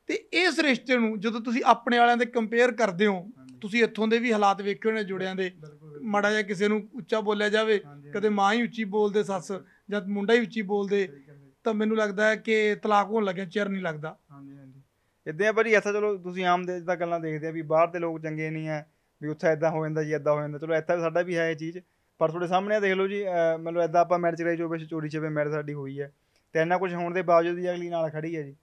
ਤੇ ਇਸ ਰਿਸ਼ਤੇ ਨੂੰ ਜਦੋਂ ਤੁਸੀਂ ਆਪਣੇ ਵਾਲਿਆਂ ਦੇ ਕੰਪੇਅਰ ਕਰਦੇ ਹੋ ਤੁਸੀਂ ਇੱਥੋਂ ਦੇ ਵੀ ਹਾਲਾਤ ਵੇਖਿਓ ਨੇ ਜੁੜਿਆਂ ਦੇ ਮੜਾ ਜਾਂ ਕਿਸੇ ਨੂੰ ਉੱਚਾ ਬੋਲਿਆ ਜਾਵੇ ਕਦੇ ਮਾਂ ਹੀ ਉੱਚੀ ਬੋਲਦੇ ਸੱਸ ਜਾਂ ਮੁੰਡਾ ਹੀ ਉੱਚੀ ਬੋਲਦੇ ਤਾਂ ਮੈਨੂੰ ਲੱਗਦਾ ਹੈ ਕਿ ਤਲਾਕ ਹੋਣ ਲੱਗਿਆ ਚਿਰ ਨਹੀਂ ਲੱਗਦਾ ਹਾਂਜੀ ਹਾਂਜੀ ਇਦਾਂ ਆ ਭਾਜੀ ਐਸਾ ਚਲੋ ਤੁਸੀਂ ਆਮ ਦੇ ਦਾ ਗੱਲਾਂ ਦੇਖਦੇ ਆ ਵੀ ਬਾਹਰ ਦੇ ਲੋਕ ਚੰਗੇ ਨਹੀਂ ਆ ਵੀ ਉੱਥੇ ਇਦਾਂ ਹੋ ਜਾਂਦਾ ਜੀ ਇਦਾਂ ਹੋ ਜਾਂਦਾ ਚਲੋ ਇੱਥੇ ਵੀ ਸਾਡਾ ਵੀ ਹੈ ਇਹ ਚੀਜ਼ ਪਰ ਤੁਹਾਡੇ ਸਾਹਮਣੇ ਦੇਖ ਲਓ ਜੀ ਮਤਲਬ ਇਦਾਂ ਆਪਾਂ ਮੈਰਿਜ ਕਰਾਈ ਜੋ ਵਿੱਚ ਚੋਰੀ ਛਿਪੇ ਮੈਰਿਜ ਸਾਡੀ ਹੋਈ ਹੈ ਤੇ ਇੰਨਾ ਕੁਝ ਹੋਣ ਦੇ ਬਾਵਜੂਦ ਵੀ ਅਗਲੀ ਨਾਲ ਖੜੀ ਹੈ ਜੀ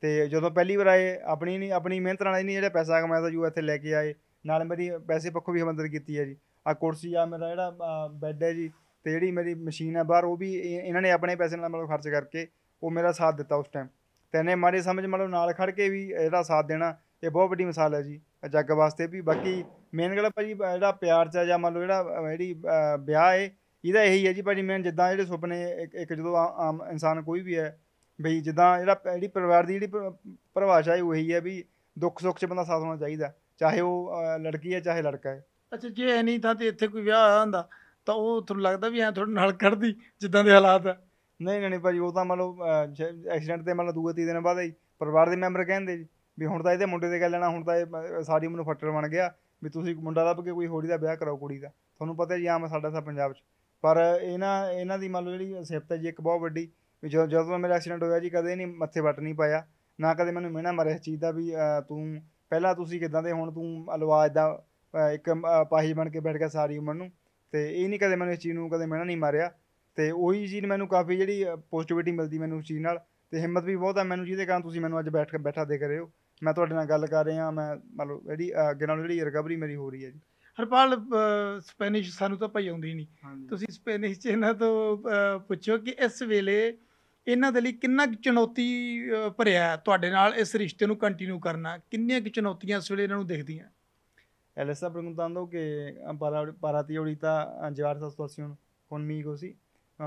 ਤੇ ਜਦੋਂ ਪਹਿਲੀ ਵਾਰ ਆਏ ਆਪਣੀ ਨਹੀਂ ਆਪਣੀ ਮਿਹਨਤ ਨਾਲ ਨਹੀਂ ਜਿਹੜਾ ਪੈਸਾ ਕਮਾਇਆ ਤਾਂ ਯੂ ਇੱਥੇ ਲੈ ਕੇ ਆਏ ਨਾਲ ਮੇਰੀ ਪੈਸੇ ਪੱਖੋਂ ਵੀ ਮਦਦ ਕੀਤੀ ਹੈ ਜੀ ਆ ਕੁਰਸੀ ਆ ਮੇਰਾ ਜਿਹੜਾ ਬੈੱਡ ਹੈ ਜੀ ਤੇ ਜਿਹੜੀ ਮੇਰੀ ਮਸ਼ੀਨ ਹੈ ਬਾਹਰ ਉਹ ਵੀ ਇਹਨਾਂ ਨੇ ਆਪਣੇ ਪੈਸੇ ਨਾਲ ਮਤਲਬ ਖਰਚ ਕਰਕੇ ਉਹ ਮੇਰਾ ਸਾਥ ਦਿੱਤਾ ਉਸ ਟਾਈਮ ਤੇ ਇਹਨੇ ਸਮਝ ਮਤਲਬ ਨਾਲ ਖੜ ਕੇ ਵੀ ਇਹਦਾ ਸਾਥ ਦੇਣਾ ਇਹ ਬਹੁਤ ਵੱਡੀ ਮਿਸਾਲ ਹੈ ਜੀ ਜੱਗ ਵਾਸਤੇ ਵੀ ਬਾਕੀ ਮੇਨ ਗੱਲ ਭਾਜੀ ਜਿਹੜਾ ਪਿਆਰ ਚ ਜਾਂ ਮਤਲਬ ਜਿਹੜਾ ਜਿਹੜੀ ਵਿਆਹ ਹੈ ਇਹਦਾ ਇਹੀ ਹੈ ਜੀ ਭਾਜੀ ਮੈਂ ਜਿੱਦਾਂ ਜਿਹੜੇ ਸੁਪਨੇ ਇੱਕ ਜਦੋਂ ਆਮ ਇਨਸਾਨ ਕੋਈ ਵੀ ਹੈ ਬਈ ਜਿੱਦਾਂ ਜਿਹੜਾ ਜਿਹੜੀ ਪਰਿਵਾਰ ਦੀ ਜਿਹੜੀ ਪਰਿਭਾਸ਼ਾ ਹੈ ਉਹੀ ਹੈ ਵੀ ਦੁੱਖ ਸੁੱਖ 'ਚ ਬੰਦਾ ਸਾਥ ਹੋਣਾ ਚਾਹੀਦਾ ਚਾਹੇ ਉਹ ਲੜਕੀ ਹੈ ਚਾਹੇ ਲੜਕਾ ਹੈ ਅੱਛਾ ਜੇ ਐ ਨਹੀਂ ਤਾਂ ਤੇ ਇੱਥੇ ਕੋਈ ਵਿਆਹ ਹੋਇਆ ਹੁੰਦਾ ਤਾਂ ਉਹ ਤੁਹਾਨੂੰ ਲੱਗਦਾ ਵੀ ਐ ਤੁਹਾਡੇ ਨਾਲ ਖੜਦੀ ਜਿੱਦਾਂ ਦੇ ਹਾਲਾਤ ਆ ਨਹੀਂ ਨਹੀਂ ਭਾਜੀ ਉਹ ਤਾਂ ਮੰਨ ਲਓ ਐਕਸੀਡੈਂਟ ਤੇ ਲਓ ਦੂਏ ਤੀਏ ਦਿਨ ਬਾਅਦ ਹੀ ਪਰਿਵਾਰ ਦੇ ਮੈਂਬਰ ਕਹਿੰਦੇ ਜੀ ਵੀ ਹੁਣ ਤਾਂ ਇਹਦੇ ਮੁੰਡੇ ਦੇ ਗੱਲ ਲੈਣਾ ਹੁਣ ਤਾਂ ਇਹ ਸਾਰੀ ਉਮਰ ਫੱਟੜ ਬਣ ਗਿਆ ਵੀ ਤੁਸੀਂ ਮੁੰਡਾ ਲੱਭ ਕੇ ਕੋਈ ਹੋਰੀ ਦਾ ਵਿਆਹ ਕਰਾਓ ਕੁੜੀ ਦਾ ਤੁਹਾਨੂੰ ਪਤਾ ਜੀ ਆਮ ਸਾਡਾ ਸਾ ਪੰਜਾਬ 'ਚ ਪਰ ਇਹਨਾਂ ਇਹਨਾਂ ਦੀ ਮੰਨ ਲਓ ਜਿਹੜੀ ਸਿਫਤ ਹੈ ਜੀ ਇੱਕ ਬਹੁਤ ਵੱਡੀ ਵੀ ਜਦੋਂ ਜਦੋਂ ਮੇਰਾ ਐਕਸੀਡੈਂਟ ਹੋਇਆ ਜੀ ਕਦੇ ਨਹੀਂ ਮੱਥੇ ਵੱਟ ਨਹੀਂ ਪਾਇਆ ਨਾ ਕਦੇ ਮੈਨੂੰ ਮਿਹਣਾ ਮਾਰਿਆ ਇਸ ਚੀਜ਼ ਦਾ ਵੀ ਤੂੰ ਪਹਿਲਾਂ ਤੁਸੀਂ ਕਿਦਾਂ ਦੇ ਹੁਣ ਤੂੰ ਅਲਵਾ ਇਦਾਂ ਇੱਕ ਪਾਹੀ ਬਣ ਕੇ ਬੈਠ ਗਿਆ ਸਾਰੀ ਉਮਰ ਨੂੰ ਤੇ ਇਹ ਨਹੀਂ ਕਦੇ ਮੈਨੂੰ ਇਸ ਚੀਜ਼ ਨੂੰ ਕਦੇ ਮੈਨਾਂ ਨਹੀਂ ਮਾਰਿਆ ਤੇ ਉਹੀ ਚੀਜ਼ ਮੈਨੂੰ ਕਾਫੀ ਜਿਹੜੀ ਪੋਜ਼ਿਟਿਵਿਟੀ ਮਿਲਦੀ ਮੈਨੂੰ ਉਸ ਚੀਜ਼ ਨਾਲ ਤੇ ਹਿੰਮਤ ਵੀ ਬਹੁਤ ਆ ਮੈਨੂੰ ਜਿਹਦੇ ਕਾਰਨ ਤੁਸੀਂ ਮੈਨੂੰ ਅੱਜ ਬੈਠ ਕੇ ਬੈਠਾ ਦੇਖ ਰਹੇ ਹੋ ਮੈਂ ਤੁਹਾਡੇ ਨਾਲ ਗੱਲ ਕਰ ਰਿਹਾ ਮੈਂ ਮਤਲਬ ਜਿਹੜੀ ਅੱਗੇ ਨਾਲ ਜਿਹੜੀ ਰਿਕਵਰੀ ਮੇਰੀ ਹੋ ਰਹੀ ਹੈ ਜੀ ਹਰਪਾਲ ਸਪੈਨਿਸ਼ ਸਾਨੂੰ ਤਾਂ ਭਈ ਆਉਂਦੀ ਨਹੀਂ ਤੁਸੀਂ ਸਪੈਨਿਸ਼ ਚ ਇਹਨਾਂ ਤੋਂ ਪੁੱਛੋ ਕਿ ਇਸ ਵੇਲੇ Él ਦੇ Él está preguntando que para, ti ahorita llevar esta situación conmigo, ¿sí?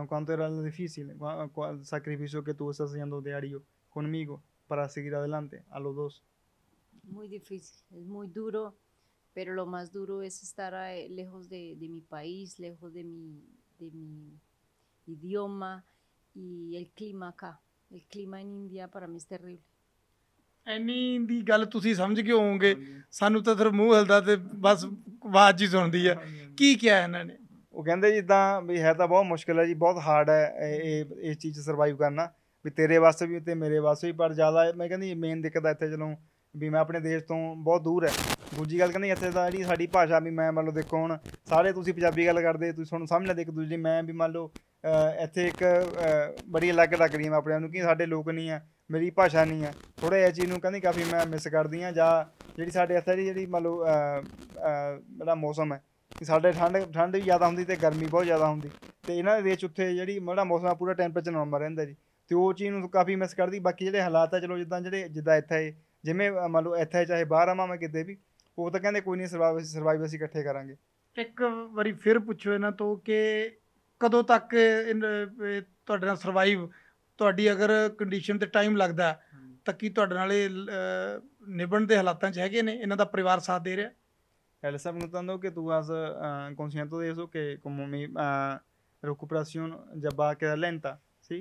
¿Cuánto era lo difícil? ¿Cuál sacrificio que tú estás haciendo diario conmigo para seguir adelante a los dos? Muy difícil, es muy duro, pero lo más duro es estar eh, lejos de, mi país, lejos de de mi idioma, y el clima acá. El clima en India para mí es terrible. ਐਨੀ ਦੀ ਗੱਲ ਤੁਸੀਂ ਸਮਝ ਕੇ ਹੋਵੋਗੇ ਸਾਨੂੰ ਤਾਂ ਸਿਰ ਮੂੰਹ ਹਿਲਦਾ ਤੇ ਬਸ ਆਵਾਜ਼ ਹੀ ਸੁਣਦੀ ਆ ਕੀ ਕਿਹਾ ਇਹਨਾਂ ਨੇ ਉਹ ਕਹਿੰਦੇ ਜਿੱਦਾਂ ਵੀ ਹੈ ਤਾਂ ਬਹੁਤ ਮੁਸ਼ਕਲ ਹੈ ਜੀ ਬਹੁਤ ਹਾਰਡ ਹੈ ਇਹ ਇਸ ਚੀਜ਼ ਸਰਵਾਈਵ ਕਰਨਾ ਵੀ ਤੇਰੇ ਵਾਸਤੇ ਵੀ ਤੇ ਮੇਰੇ ਵਾਸਤੇ ਵੀ ਪਰ ਜ਼ਿਆਦਾ ਮੈਂ ਕਹਿੰਦੀ ਮੇਨ ਦਿੱਕਤ ਹੈ ਇੱਥੇ ਜਦੋਂ ਵੀ ਮੈਂ ਆਪਣੇ ਦੇਸ਼ ਤੋਂ ਬਹੁਤ ਦੂਰ ਹੈ ਦੂਜੀ ਗੱਲ ਕਹਿੰਦੇ ਇੱਥੇ ਤਾਂ ਜਿਹੜੀ ਸਾਡੀ ਭਾਸ਼ਾ ਵੀ ਮੈਂ ਮੰਨ ਲਓ ਦੇਖੋ ਹੁਣ ਸਾਰੇ ਤੁਸੀਂ ਪੰਜਾਬੀ ਗੱਲ ਕਰਦੇ ਤੁਸੀਂ ਸਾਨੂੰ ਸਮਝ ਨਾ ਦੇ ਇੱਕ ਦੂਜੇ ਮੈਂ ਵੀ ਮੰਨ ਲਓ ਇੱਥੇ ਇੱਕ ਬੜੀ ਅਲੱਗ ਲੱਗ ਰਹੀ ਮੈਂ ਆਪਣੇ ਆਪ ਨੂੰ ਕਿ ਸਾਡੇ ਲੋਕ ਨਹੀਂ ਆ ਮੇਰੀ ਭਾਸ਼ਾ ਨਹੀਂ ਆ ਥੋੜਾ ਇਹ ਚੀਜ਼ ਨੂੰ ਕਹਿੰਦੀ ਕਾਫੀ ਮੈਂ ਮਿਸ ਕਰਦੀ ਆ ਜਾਂ ਜਿਹੜੀ ਸਾਡੇ ਇੱਥੇ ਦੀ ਜਿਹੜੀ ਮੰਨ ਲਓ ਜਿਹੜਾ ਮੌਸਮ ਹੈ ਕਿ ਸਾਡੇ ਠੰਡ ਠੰਡ ਵੀ ਜ਼ਿਆਦਾ ਹੁੰਦੀ ਤੇ ਗਰਮੀ ਬਹੁਤ ਜ਼ਿਆਦਾ ਹੁੰਦੀ ਤੇ ਇਹਨਾਂ ਦੇ ਵਿੱਚ ਉੱਥੇ ਜਿਹੜੀ ਮੇਰਾ ਮੌਸਮ ਆ ਪੂਰਾ ਟੈਂਪਰੇਚਰ ਨੋਰਮਲ ਰਹਿੰਦਾ ਜੀ ਤੇ ਉਹ ਚੀਜ਼ ਨੂੰ ਕਾਫੀ ਮਿਸ ਕਰਦੀ ਬਾਕੀ ਜਿਹੜੇ ਹਾਲਾਤ ਆ ਚਲੋ ਜਿੱਦਾਂ ਜਿਹੜੇ ਜਿੱਦਾਂ ਇੱਥੇ ਜਿਵੇਂ ਮੰਨ ਲਓ ਇੱਥੇ ਚਾਹੇ ਬਾਹਰ ਆਵਾਂ ਮੈਂ ਕਿਤੇ ਵੀ ਉਹ ਤਾਂ ਕਹਿੰਦੇ ਕੋਈ ਨਹੀਂ ਸਰਵਾਈਵ ਸਰਵਾਈਵ ਅਸੀਂ ਇਕੱਠੇ ਕਰਾਂਗੇ ਇੱਕ ਵਾਰੀ ਫਿਰ ਪੁੱਛੋ ਇਹਨਾਂ ਤੋਂ ਕਿ ਕਦੋਂ ਤੱਕ ਤੁਹਾਡੇ ਨਾਲ ਸਰਵਾਈਵ ਤੁਹਾਡੀ ਅਗਰ ਕੰਡੀਸ਼ਨ ਤੇ ਟਾਈਮ ਲੱਗਦਾ ਤਾਂ ਕੀ ਤੁਹਾਡੇ ਨਾਲ ਇਹ ਨਿਭਣ ਦੇ ਹਾਲਾਤਾਂ 'ਚ ਹੈਗੇ ਨੇ ਇਹਨਾਂ ਦਾ ਪਰਿਵਾਰ ਸਾਥ ਦੇ ਰਿਹਾ él está preguntando que tú vas consciente de eso, que como mi recuperación ya va a quedar lenta, ¿sí?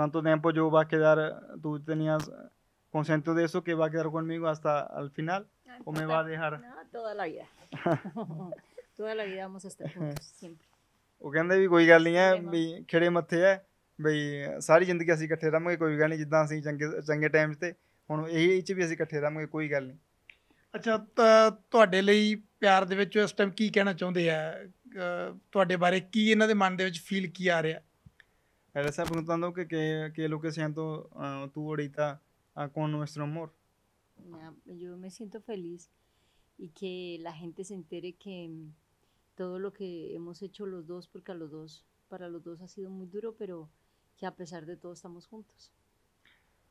cuánto tiempo yo va a quedar, tú tenías consciente de eso, que va a quedar conmigo hasta el final, o me va a dejar... toda la vida. toda la vida vamos a estar juntos, siempre. ਉਹ ਕਹਿੰਦੇ ਵੀ ਕੋਈ ਗੱਲ ਨਹੀਂ ਐ ਵੀ ਖਿਹੜੇ ਮੱਥੇ ਐ ਬਈ ਸਾਰੀ ਜ਼ਿੰਦਗੀ ਅਸੀਂ ਇਕੱਠੇ ਰਹਾਂਗੇ ਕੋਈ ਗੱਲ ਨਹੀਂ ਜਿੱਦਾਂ ਅਸੀਂ ਚੰਗੇ ਚੰਗੇ ਟਾਈਮ ਤੇ ਹੁਣ ਇਹ ਇੱਚ ਵੀ ਅਸੀਂ ਇਕੱਠੇ ਰਹਾਂਗੇ ਕੋਈ ਗੱਲ ਨਹੀਂ ਅੱਛਾ ਤੁਹਾਡੇ ਲਈ ਪਿਆਰ ਦੇ ਵਿੱਚ ਇਸ ਟਾਈਮ ਕੀ ਕਹਿਣਾ ਚਾਹੁੰਦੇ ਆ ਤੁਹਾਡੇ ਬਾਰੇ ਕੀ ਇਹਨਾਂ ਦੇ ਮਨ ਦੇ ਵਿੱਚ ਫੀਲ ਕੀ ਆ ਰਿਹਾ ਐਸਾ preguntando que ਕਿ que lo que siento uh, tú ahorita ਕੌਣ ਨੂੰ nuestro amor yo me siento feliz y que la gente se entere K todo lo que hemos hecho los dos, porque a los dos, para los dos ha sido muy duro, pero que a pesar de todo estamos juntos.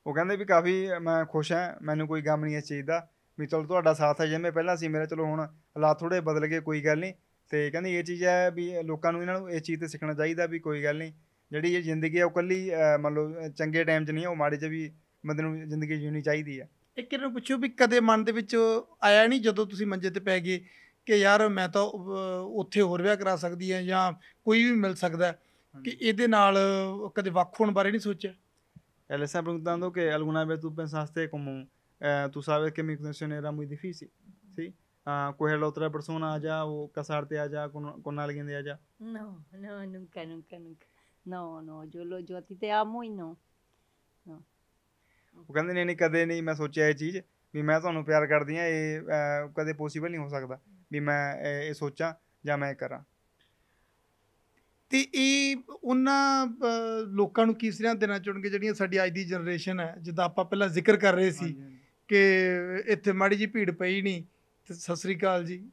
ਉਹ ਕਹਿੰਦੇ ਵੀ ਕਾਫੀ ਮੈਂ ਖੁਸ਼ ਹਾਂ ਮੈਨੂੰ ਕੋਈ ਗਮ ਨਹੀਂ ਇਸ ਚਾਹੀਦਾ ਦਾ ਵੀ ਚਲੋ ਤੁਹਾਡਾ ਸਾਥ ਹੈ ਜਿਵੇਂ ਪਹਿਲਾਂ ਸੀ ਮੇਰੇ ਚਲੋ ਹੁਣ ਹਾਲਾਤ ਥੋੜੇ ਬਦਲ ਗਏ ਕੋਈ ਗੱਲ ਨਹੀਂ ਤੇ ਕਹਿੰਦੇ ਇਹ ਚੀਜ਼ ਹੈ ਵੀ ਲੋਕਾਂ ਨੂੰ ਇਹਨਾਂ ਨੂੰ ਇਹ ਚੀਜ਼ ਤੇ ਸਿੱਖਣਾ ਚਾਹੀਦਾ ਵੀ ਕੋਈ ਗੱਲ ਨਹੀਂ ਜਿਹੜੀ ਇਹ ਜ਼ਿੰਦਗੀ ਹੈ ਉਹ ਕੱਲੀ ਮੰਨ ਲਓ ਚੰਗੇ ਟਾਈਮ 'ਚ ਨਹੀਂ ਉਹ ਮਾੜੇ 'ਚ ਵੀ ਬੰਦੇ ਨੂੰ ਜ਼ਿੰਦਗੀ ਜੀਣੀ ਚਾਹੀਦੀ ਹੈ ਇੱਕ ਇਹਨਾਂ ਨੂੰ ਪੁੱਛੋ ਵੀ ਕਦੇ ਮਨ ਦੇ ਵਿੱਚ ਆਇਆ ਨਹੀਂ ਜਦੋਂ ਤੁਸੀਂ ਮੰਜੇ ਤੇ ਪੈ ਗਏ ਕਿ ਯਾਰ ਮੈਂ ਤਾਂ ਉੱਥੇ ਹੋਰ ਵਿਆਹ ਕਰਾ ਸਕਦੀ ਐ ਜਾਂ ਕੋਈ ਵੀ ਮਿਲ ਸਕਦਾ ਕਿ ਇਹਦੇ ਨਾਲ ਕਦੇ ਵੱਖ ਹੋਣ ਬਾਰੇ ਨਹੀਂ ਸੋਚਿਆ les estaba preguntando que alguna vez tú pensaste como, eh, tú sabes que mi conexión era muy difícil, ¿sí? Uh, coger a otra persona allá o casarte allá con, con, alguien de allá. No, no, nunca, nunca, nunca. No, no, yo, lo, yo a ti te amo y no. no. ਉਹ ਕਹਿੰਦੇ ਨਹੀਂ ਨਹੀਂ ਕਦੇ ਨਹੀਂ ਮੈਂ ਸੋਚਿਆ ਇਹ ਚੀਜ਼ ਵੀ ਮੈਂ ਤੁਹਾਨੂੰ ਪਿਆਰ ਕਰਦੀ ਆ ਇਹ ਕਦੇ ਪੋਸੀਬਲ ਨਹੀਂ ਹੋ ਸਕਦਾ ਵੀ ਮੈਂ ਇਹ ਸੋਚਾਂ ਜਾਂ ਮੈਂ ਕਰਾਂ ਤੇ ਇਹ ਉਹਨਾਂ ਲੋਕਾਂ ਨੂੰ ਕੀ ਤਰ੍ਹਾਂ ਦੇਣਾ ਚਾਹੁੰਗੇ ਜਿਹੜੀਆਂ ਸਾਡੀ ਅੱਜ ਦੀ ਜਨਰੇਸ਼ਨ ਹੈ ਜਿੱਦਾਂ ਆਪਾਂ ਪਹਿਲਾਂ ਜ਼ਿਕਰ ਕਰ ਰਹੇ ਸੀ ਕਿ ਇੱਥੇ ਮਾੜੀ ਜੀ ਭੀੜ ਪਈ ਨਹੀਂ ਤੇ ਸਤਿ ਸ੍ਰੀ ਅਕਾਲ ਜੀ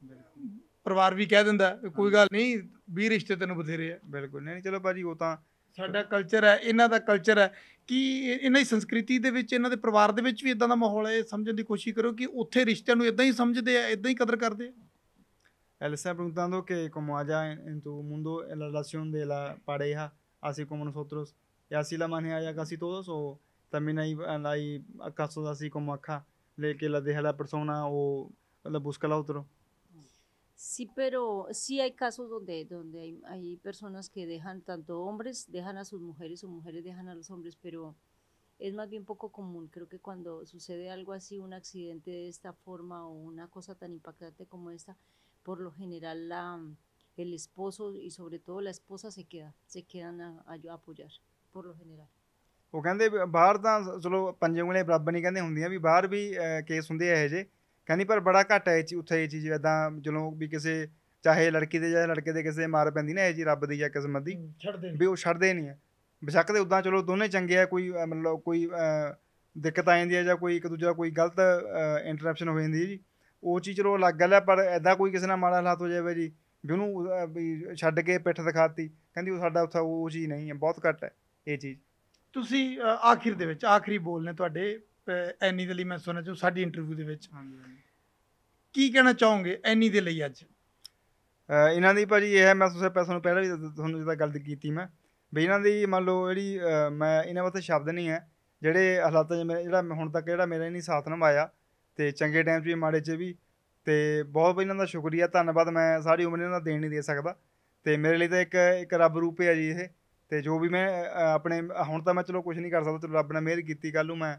ਪਰਿਵਾਰ ਵੀ ਕਹਿ ਦਿੰਦਾ ਕੋਈ ਗੱਲ ਨਹੀਂ ਵੀ ਰਿਸ਼ਤੇ ਤੈਨੂੰ ਬਥੇਰੇ ਆ ਬਿਲਕੁਲ ਨਹੀਂ ਚਲੋ ਬਾਜੀ ਉਹ ਤਾਂ ਸਾਡਾ ਕਲਚਰ ਹੈ ਇਹਨਾਂ ਦਾ ਕਲਚਰ ਹੈ ਕਿ ਇਹਨਾਂ ਦੀ ਸੰਸਕ੍ਰਿਤੀ ਦੇ ਵਿੱਚ ਇਹਨਾਂ ਦੇ ਪਰਿਵਾਰ ਦੇ ਵਿੱਚ ਵੀ ਇਦਾਂ ਦਾ ਮਾਹੌਲ ਹੈ ਸਮਝਣ ਦੀ ਕੋਸ਼ਿਸ਼ ਕਰੋ ਕਿ ਉੱਥੇ ਰਿਸ਼ਤਿਆਂ ਨੂੰ ਇਦਾਂ ਹੀ ਸਮਝਦੇ ਆ ਇਦਾਂ ਹੀ ਕਦਰ ਕਰਦੇ ਆ Él está preguntando que como allá en, tu mundo en la relación de la pareja, así como nosotros, ¿y así la maneja ya casi todos o también hay, hay casos así como acá, de que la deja la persona o la busca el otro? Sí, pero sí hay casos donde, donde hay, hay, personas que dejan, tanto hombres dejan a sus mujeres o mujeres dejan a los hombres, pero es más bien poco común. Creo que cuando sucede algo así, un accidente de esta forma o una cosa tan impactante como esta, por lo general la, el esposo y sobre todo la esposa se queda, se quedan a, a apoyar, por lo general. ਉਹ ਕਹਿੰਦੇ ਬਾਹਰ ਤਾਂ ਚਲੋ ਪੰਜੇ ਉਂਗਲੇ ਬਰਾਬਰ ਨਹੀਂ ਕਹਿੰਦੇ ਹੁੰਦੀਆਂ ਵੀ ਬਾਹਰ ਵੀ ਕੇਸ ਹੁੰਦੇ ਇਹ ਜੇ ਕਹਿੰਦੀ ਪਰ ਬੜਾ ਘੱਟ ਹੈ ਉੱਥੇ ਇਹ ਚੀਜ਼ ਐਦਾਂ ਜਦੋਂ ਵੀ ਕਿਸੇ ਚਾਹੇ ਲੜਕੀ ਦੇ ਜਾਂ ਲੜਕੇ ਦੇ ਕਿਸੇ ਮਾਰ ਪੈਂਦੀ ਨਾ ਇਹ ਜੀ ਰੱਬ ਦੀ ਜਾਂ ਕਿਸਮਤ ਦੀ ਵੀ ਉਹ ਛੱਡਦੇ ਨਹੀਂ ਆ ਬਸ਼ੱਕ ਤੇ ਉਦਾਂ ਚਲੋ ਦੋਨੇ ਚੰਗੇ ਆ ਕੋਈ ਮਤਲਬ ਕੋਈ ਦਿੱਕਤ ਆ ਜਾਂਦੀ ਹੈ ਜਾਂ ਕੋਈ ਇੱਕ ਦੂਜਾ ਕੋਈ ਗਲਤ ਇੰਟਰੈਕਸ਼ਨ ਹੋ ਜਾਂਦੀ ਹੈ ਜੀ ਉਹ ਚੀਜ਼ ਰੋ ਲੱਗ ਗਿਆ ਪਰ ਐਦਾ ਕੋਈ ਕਿਸੇ ਨਾਲ ਮਾੜਾ ਹਾਲਾਤ ਹੋ ਜਾਵੇ ਜੀ ਵੀ ਉਹਨੂੰ ਵੀ ਛੱਡ ਕੇ ਪਿੱਠ ਦਿਖਾਤੀ ਕਹਿੰਦੀ ਉਹ ਸਾਡਾ ਉਥਾ ਉਹ ਚੀਜ਼ ਨਹੀਂ ਹੈ ਬਹੁਤ ਘੱਟ ਹੈ ਇਹ ਚੀਜ਼ ਤੁਸੀਂ ਆਖਿਰ ਦੇ ਵਿੱਚ ਆਖਰੀ ਬੋਲ ਨੇ ਤੁਹਾਡੇ ਐਨੀ ਦੇ ਲਈ ਮੈਂ ਸੁਣਿਆ ਚਾਹੁੰ ਸਾਡੀ ਇੰਟਰਵਿਊ ਦੇ ਵਿੱਚ ਹਾਂਜੀ ਕੀ ਕਹਿਣਾ ਚਾਹੋਗੇ ਐਨੀ ਦੇ ਲਈ ਅੱਜ ਇਹਨਾਂ ਦੀ ਭਾਜੀ ਇਹ ਹੈ ਮੈਂ ਤੁਹਾਨੂੰ ਪੈਸਾ ਨੂੰ ਪਹਿਲਾਂ ਵੀ ਤੁਹਾਨੂੰ ਜਿਹਦਾ ਗੱਲ ਕੀਤੀ ਮੈਂ ਵੀ ਇਹਨਾਂ ਦੀ ਮੰਨ ਲਓ ਜਿਹੜੀ ਮੈਂ ਇਹਨਾਂ ਵਾਸਤੇ ਸ਼ਬਦ ਨਹੀਂ ਹੈ ਜਿਹੜੇ ਹਾਲਾਤਾਂ ਜਿਹੜਾ ਹੁਣ ਤੱਕ ਜਿਹੜਾ ਮੇਰਾ ਨਹੀਂ ਸਾਥ ਨਿਭਾਇਆ ਤੇ ਚੰਗੇ ਟਾਈਮ 'ਚ ਵੀ ਮਾੜੇ 'ਚ ਵੀ ਤੇ ਬਹੁਤ ਇਹਨਾਂ ਦਾ ਸ਼ੁਕਰੀਆ ਧੰਨਵਾਦ ਮੈਂ ਸਾਰੀ ਉਮਰ ਇਹਨਾਂ ਦਾ ਦੇਣ ਨਹੀਂ ਦੇ ਸਕਦਾ ਤੇ ਮੇਰੇ ਲਈ ਤਾਂ ਇੱਕ ਇੱਕ ਰੱਬ ਰੂਪ ਹੈ ਜੀ ਇਹ ਤੇ ਜੋ ਵੀ ਮੈਂ ਆਪਣੇ ਹੁਣ ਤਾਂ ਮੈਂ ਚਲੋ ਕੁਝ ਨਹੀਂ ਕਰ ਸਕਦਾ ਚਲੋ ਰੱਬ ਨੇ ਮਿਹਰ ਕੀਤੀ ਕੱਲ ਨੂੰ ਮੈਂ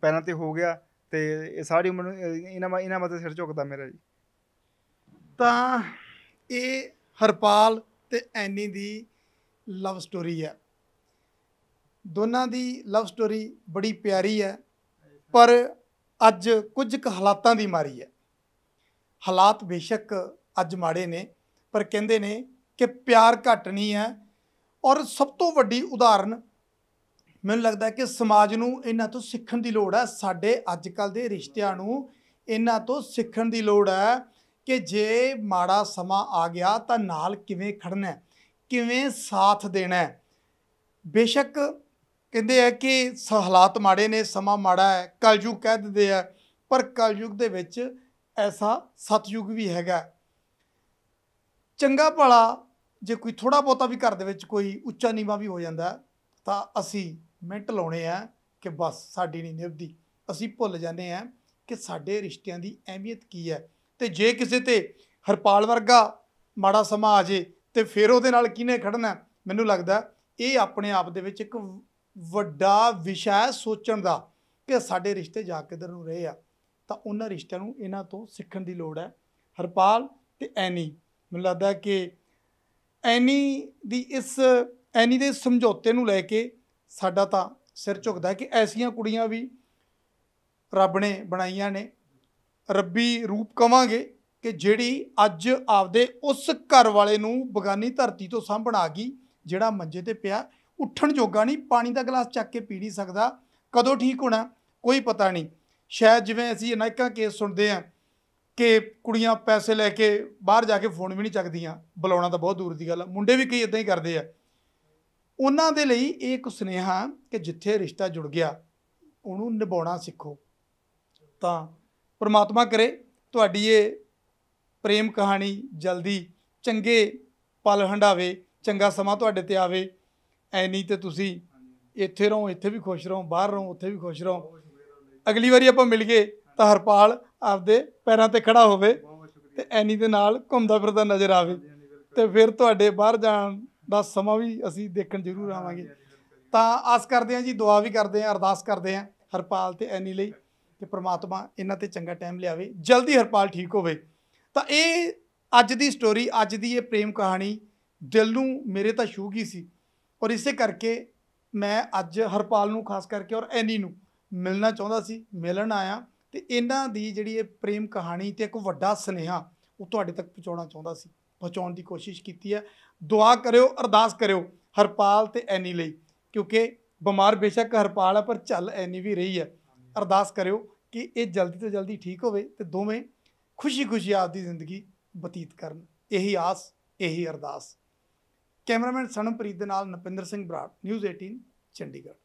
ਪੈਰਾਂ ਤੇ ਹੋ ਗਿਆ ਤੇ ਇਹ ਸਾਰੀ ਉਮਰ ਇਹਨਾਂ ਇਹਨਾਂ ਮੱਥੇ ਸਿਰ ਝੁਕਦਾ ਮੇਰਾ ਜੀ ਤਾਂ ਇਹ ਹਰਪਾਲ ਤੇ ਐਨੀ ਦੀ ਲਵ ਸਟੋਰੀ ਹੈ ਦੋਨਾਂ ਦੀ ਲਵ ਸਟੋਰੀ ਬੜੀ ਪਿਆਰੀ ਹੈ ਪਰ ਅੱਜ ਕੁਝ ਕੁ ਹਾਲਾਤਾਂ ਦੀ ਮਾਰੀ ਹੈ ਹਾਲਾਤ ਬੇਸ਼ੱਕ ਅੱਜ ਮਾੜੇ ਨੇ ਪਰ ਕਹਿੰਦੇ ਨੇ ਕਿ ਪਿਆਰ ਘਟਣੀ ਨਹੀਂ ਹੈ ਔਰ ਸਭ ਤੋਂ ਵੱਡੀ ਉਦਾਹਰਨ ਮੈਨੂੰ ਲੱਗਦਾ ਕਿ ਸਮਾਜ ਨੂੰ ਇਹਨਾਂ ਤੋਂ ਸਿੱਖਣ ਦੀ ਲੋੜ ਹੈ ਸਾਡੇ ਅੱਜ ਕੱਲ ਦੇ ਰਿਸ਼ਤਿਆਂ ਨੂੰ ਇਹਨਾਂ ਤੋਂ ਸਿੱਖਣ ਦੀ ਲੋੜ ਹੈ ਕਿ ਜੇ ਮਾੜਾ ਸਮਾਂ ਆ ਗਿਆ ਤਾਂ ਨਾਲ ਕਿਵੇਂ ਖੜਨਾ ਹੈ ਕਿਵੇਂ ਸਾਥ ਦੇਣਾ ਹੈ ਬੇਸ਼ੱਕ ਕਹਿੰਦੇ ਆ ਕਿ ਹਾਲਾਤ ਮਾੜੇ ਨੇ ਸਮਾਂ ਮਾੜਾ ਹੈ ਕਲਯੁਗ ਕਹਿ ਦਿੰਦੇ ਆ ਪਰ ਕਲਯੁਗ ਦੇ ਵਿੱਚ ਐਸਾ ਸਤਯੁਗ ਵੀ ਹੈਗਾ ਚੰਗਾ ਭਲਾ ਜੇ ਕੋਈ ਥੋੜਾ ਬੋਤਾ ਵੀ ਘਰ ਦੇ ਵਿੱਚ ਕੋਈ ਉੱਚਾ ਨੀਵਾ ਵੀ ਹੋ ਜਾਂਦਾ ਤਾਂ ਅਸੀਂ ਮਿੰਟ ਲਾਉਣੇ ਆ ਕਿ ਬਸ ਸਾਡੀ ਨਹੀਂ ਨਿਭਦੀ ਅਸੀਂ ਭੁੱਲ ਜਾਂਦੇ ਆ ਕਿ ਸਾਡੇ ਰਿਸ਼ਤਿਆਂ ਦੀ ਅਹਿਮੀਅਤ ਕੀ ਹੈ ਤੇ ਜੇ ਕਿਸੇ ਤੇ ਹਰਪਾਲ ਵਰਗਾ ਮਾੜਾ ਸਮਾਂ ਆ ਜੇ ਤੇ ਫਿਰ ਉਹਦੇ ਨਾਲ ਕਿਹਨੇ ਖੜਨਾ ਮੈਨੂੰ ਲੱਗਦਾ ਇਹ ਆਪਣੇ ਆਪ ਦੇ ਵਿੱਚ ਇੱਕ ਵੱਡਾ ਵਿਸ਼ਾ ਹੈ ਸੋਚਣ ਦਾ ਕਿ ਸਾਡੇ ਰਿਸ਼ਤੇ ਜਾ ਕਿਧਰ ਨੂੰ ਰਹੇ ਆ ਤਾਂ ਉਹਨਾਂ ਰਿਸ਼ਤਿਆਂ ਨੂੰ ਇਹਨਾਂ ਤੋਂ ਸਿੱਖਣ ਦੀ ਲੋੜ ਹੈ ਹਰਪਾਲ ਤੇ ਐਨੀ ਮੈਨੂੰ ਲੱਗਦਾ ਕਿ ਐਨੀ ਦੀ ਇਸ ਐਨੀ ਦੇ ਸਮਝੌਤੇ ਨੂੰ ਲੈ ਕੇ ਸਾਡਾ ਤਾਂ ਸਿਰ ਝੁਕਦਾ ਕਿ ਐਸੀਆਂ ਕੁੜੀਆਂ ਵੀ ਰੱਬ ਨੇ ਬਣਾਈਆਂ ਨੇ ਰੱਬੀ ਰੂਪ ਕਵਾਂਗੇ ਕਿ ਜਿਹੜੀ ਅੱਜ ਆਪਦੇ ਉਸ ਘਰ ਵਾਲੇ ਨੂੰ ਬਗਾਨੀ ਧਰਤੀ ਤੋਂ ਸਾਂਭਣਾ ਗਈ ਜਿਹੜਾ ਮੰਜੇ ਤੇ ਪਿਆ ਉੱਠਣ ਜੋਗਾ ਨਹੀਂ ਪਾਣੀ ਦਾ ਗਲਾਸ ਚੱਕ ਕੇ ਪੀ ਨਹੀਂ ਸਕਦਾ ਕਦੋਂ ਠੀਕ ਹੋਣਾ ਕੋਈ ਪਤਾ ਨਹੀਂ ਸ਼ਾਇਦ ਜਿਵੇਂ ਅਸੀਂ ਅਨੇਕਾਂ ਕੇਸ ਸੁਣਦੇ ਆ ਕਿ ਕੁੜੀਆਂ ਪੈਸੇ ਲੈ ਕੇ ਬਾਹਰ ਜਾ ਕੇ ਫੋਨ ਵੀ ਨਹੀਂ ਚੱਕਦੀਆਂ ਬੁਲਾਉਣਾ ਤਾਂ ਬਹੁਤ ਦੂਰ ਦੀ ਗੱਲ ਆ ਮੁੰਡੇ ਵੀ ਕਈ ਇਦਾਂ ਹੀ ਕਰਦੇ ਆ ਉਹਨਾਂ ਦੇ ਲਈ ਇਹ ਇੱਕ ਸੁਨੇਹਾ ਕਿ ਜਿੱਥੇ ਰਿਸ਼ਤਾ ਜੁੜ ਗਿਆ ਉਹਨੂੰ ਨਿਭਾਉਣਾ ਸਿੱਖੋ ਤਾਂ ਪ੍ਰਮਾਤਮਾ ਕਰੇ ਤੁਹਾਡੀ ਇਹ ਪ੍ਰੇਮ ਕਹਾਣੀ ਜਲਦੀ ਚੰਗੇ ਪਲ ਹੰਡਾਵੇ ਚੰਗਾ ਸਮਾਂ ਤੁਹਾਡੇ ਤੇ ਆਵੇ ਐ ਨਹੀਂ ਤੇ ਤੁਸੀਂ ਇੱਥੇ ਰਹੋ ਇੱਥੇ ਵੀ ਖੁਸ਼ ਰਹੋ ਬਾਹਰ ਰਹੋ ਉੱਥੇ ਵੀ ਖੁਸ਼ ਰਹੋ ਅਗਲੀ ਵਾਰੀ ਆਪਾਂ ਮਿਲ ਗਏ ਤਾਂ ਹਰਪਾਲ ਆਪਦੇ ਪੈਰਾਂ ਤੇ ਖੜਾ ਹੋਵੇ ਤੇ ਐਨੀ ਦੇ ਨਾਲ ਘੁੰਮਦਾ ਫਿਰਦਾ ਨਜ਼ਰ ਆਵੇ ਤੇ ਫਿਰ ਤੁਹਾਡੇ ਬਾਹਰ ਜਾਣ ਦਾ ਸਮਾਂ ਵੀ ਅਸੀਂ ਦੇਖਣ ਜ਼ਰੂਰ ਆਵਾਂਗੇ ਤਾਂ ਆਸ ਕਰਦੇ ਹਾਂ ਜੀ ਦੁਆ ਵੀ ਕਰਦੇ ਹਾਂ ਅਰਦਾਸ ਕਰਦੇ ਹਾਂ ਹਰਪਾਲ ਤੇ ਐਨੀ ਲਈ ਕਿ ਪ੍ਰਮਾਤਮਾ ਇਹਨਾਂ ਤੇ ਚੰਗਾ ਟਾਈਮ ਲਿਆਵੇ ਜਲਦੀ ਹਰਪਾਲ ਠੀਕ ਹੋਵੇ ਤਾਂ ਇਹ ਅੱਜ ਦੀ ਸਟੋਰੀ ਅੱਜ ਦੀ ਇਹ ਪ੍ਰੇਮ ਕਹਾਣੀ ਦਿਲ ਨੂੰ ਮੇਰੇ ਤਾਂ ਛੂ ਗਈ ਸੀ ਔਰ ਇਸੇ ਕਰਕੇ ਮੈਂ ਅੱਜ ਹਰਪਾਲ ਨੂੰ ਖਾਸ ਕਰਕੇ ਔਰ ਐਨੀ ਨੂੰ ਮਿਲਣਾ ਚਾਹੁੰਦਾ ਸੀ ਮਿਲਣ ਆਇਆ ਤੇ ਇਹਨਾਂ ਦੀ ਜਿਹੜੀ ਇਹ ਪ੍ਰੇਮ ਕਹਾਣੀ ਤੇ ਇੱਕ ਵੱਡਾ ਸੁਨੇਹਾ ਉਹ ਤੁਹਾਡੇ ਤੱਕ ਪਹੁੰਚਾਉਣਾ ਚਾਹੁੰਦਾ ਸੀ ਪਹੁੰਚਾਉਣ ਦੀ ਕੋਸ਼ਿਸ਼ ਕੀਤੀ ਹੈ ਦੁਆ ਕਰਿਓ ਅਰਦਾਸ ਕਰਿਓ ਹਰਪਾਲ ਤੇ ਐਨੀ ਲਈ ਕਿਉਂਕਿ ਬਿਮਾਰ ਬੇਸ਼ੱਕ ਹਰਪਾਲ ਹੈ ਪਰ ਚੱਲ ਐਨੀ ਵੀ ਰਹੀ ਹੈ ਅਰਦਾਸ ਕਰਿਓ ਕਿ ਇਹ ਜਲਦੀ ਤੋਂ ਜਲਦੀ ਠੀਕ ਹੋਵੇ ਤੇ ਦੋਵੇਂ ਖੁਸ਼ੀ-ਖੁਸ਼ੀ ਆਪਦੀ ਜ਼ਿੰਦਗੀ ਬਤੀਤ ਕਰਨ ਇਹੀ ਆਸ ਇਹੀ ਅਰਦਾਸ ਕੈਮਰਾਮੈਨ ਸਨਮਪ੍ਰੀਤ ਦੇ ਨਾਲ ਨਪਿੰਦਰ ਸਿੰਘ ਬਰਾੜ ਨਿਊਜ਼ 18 ਚੰਡੀਗੜ੍ਹ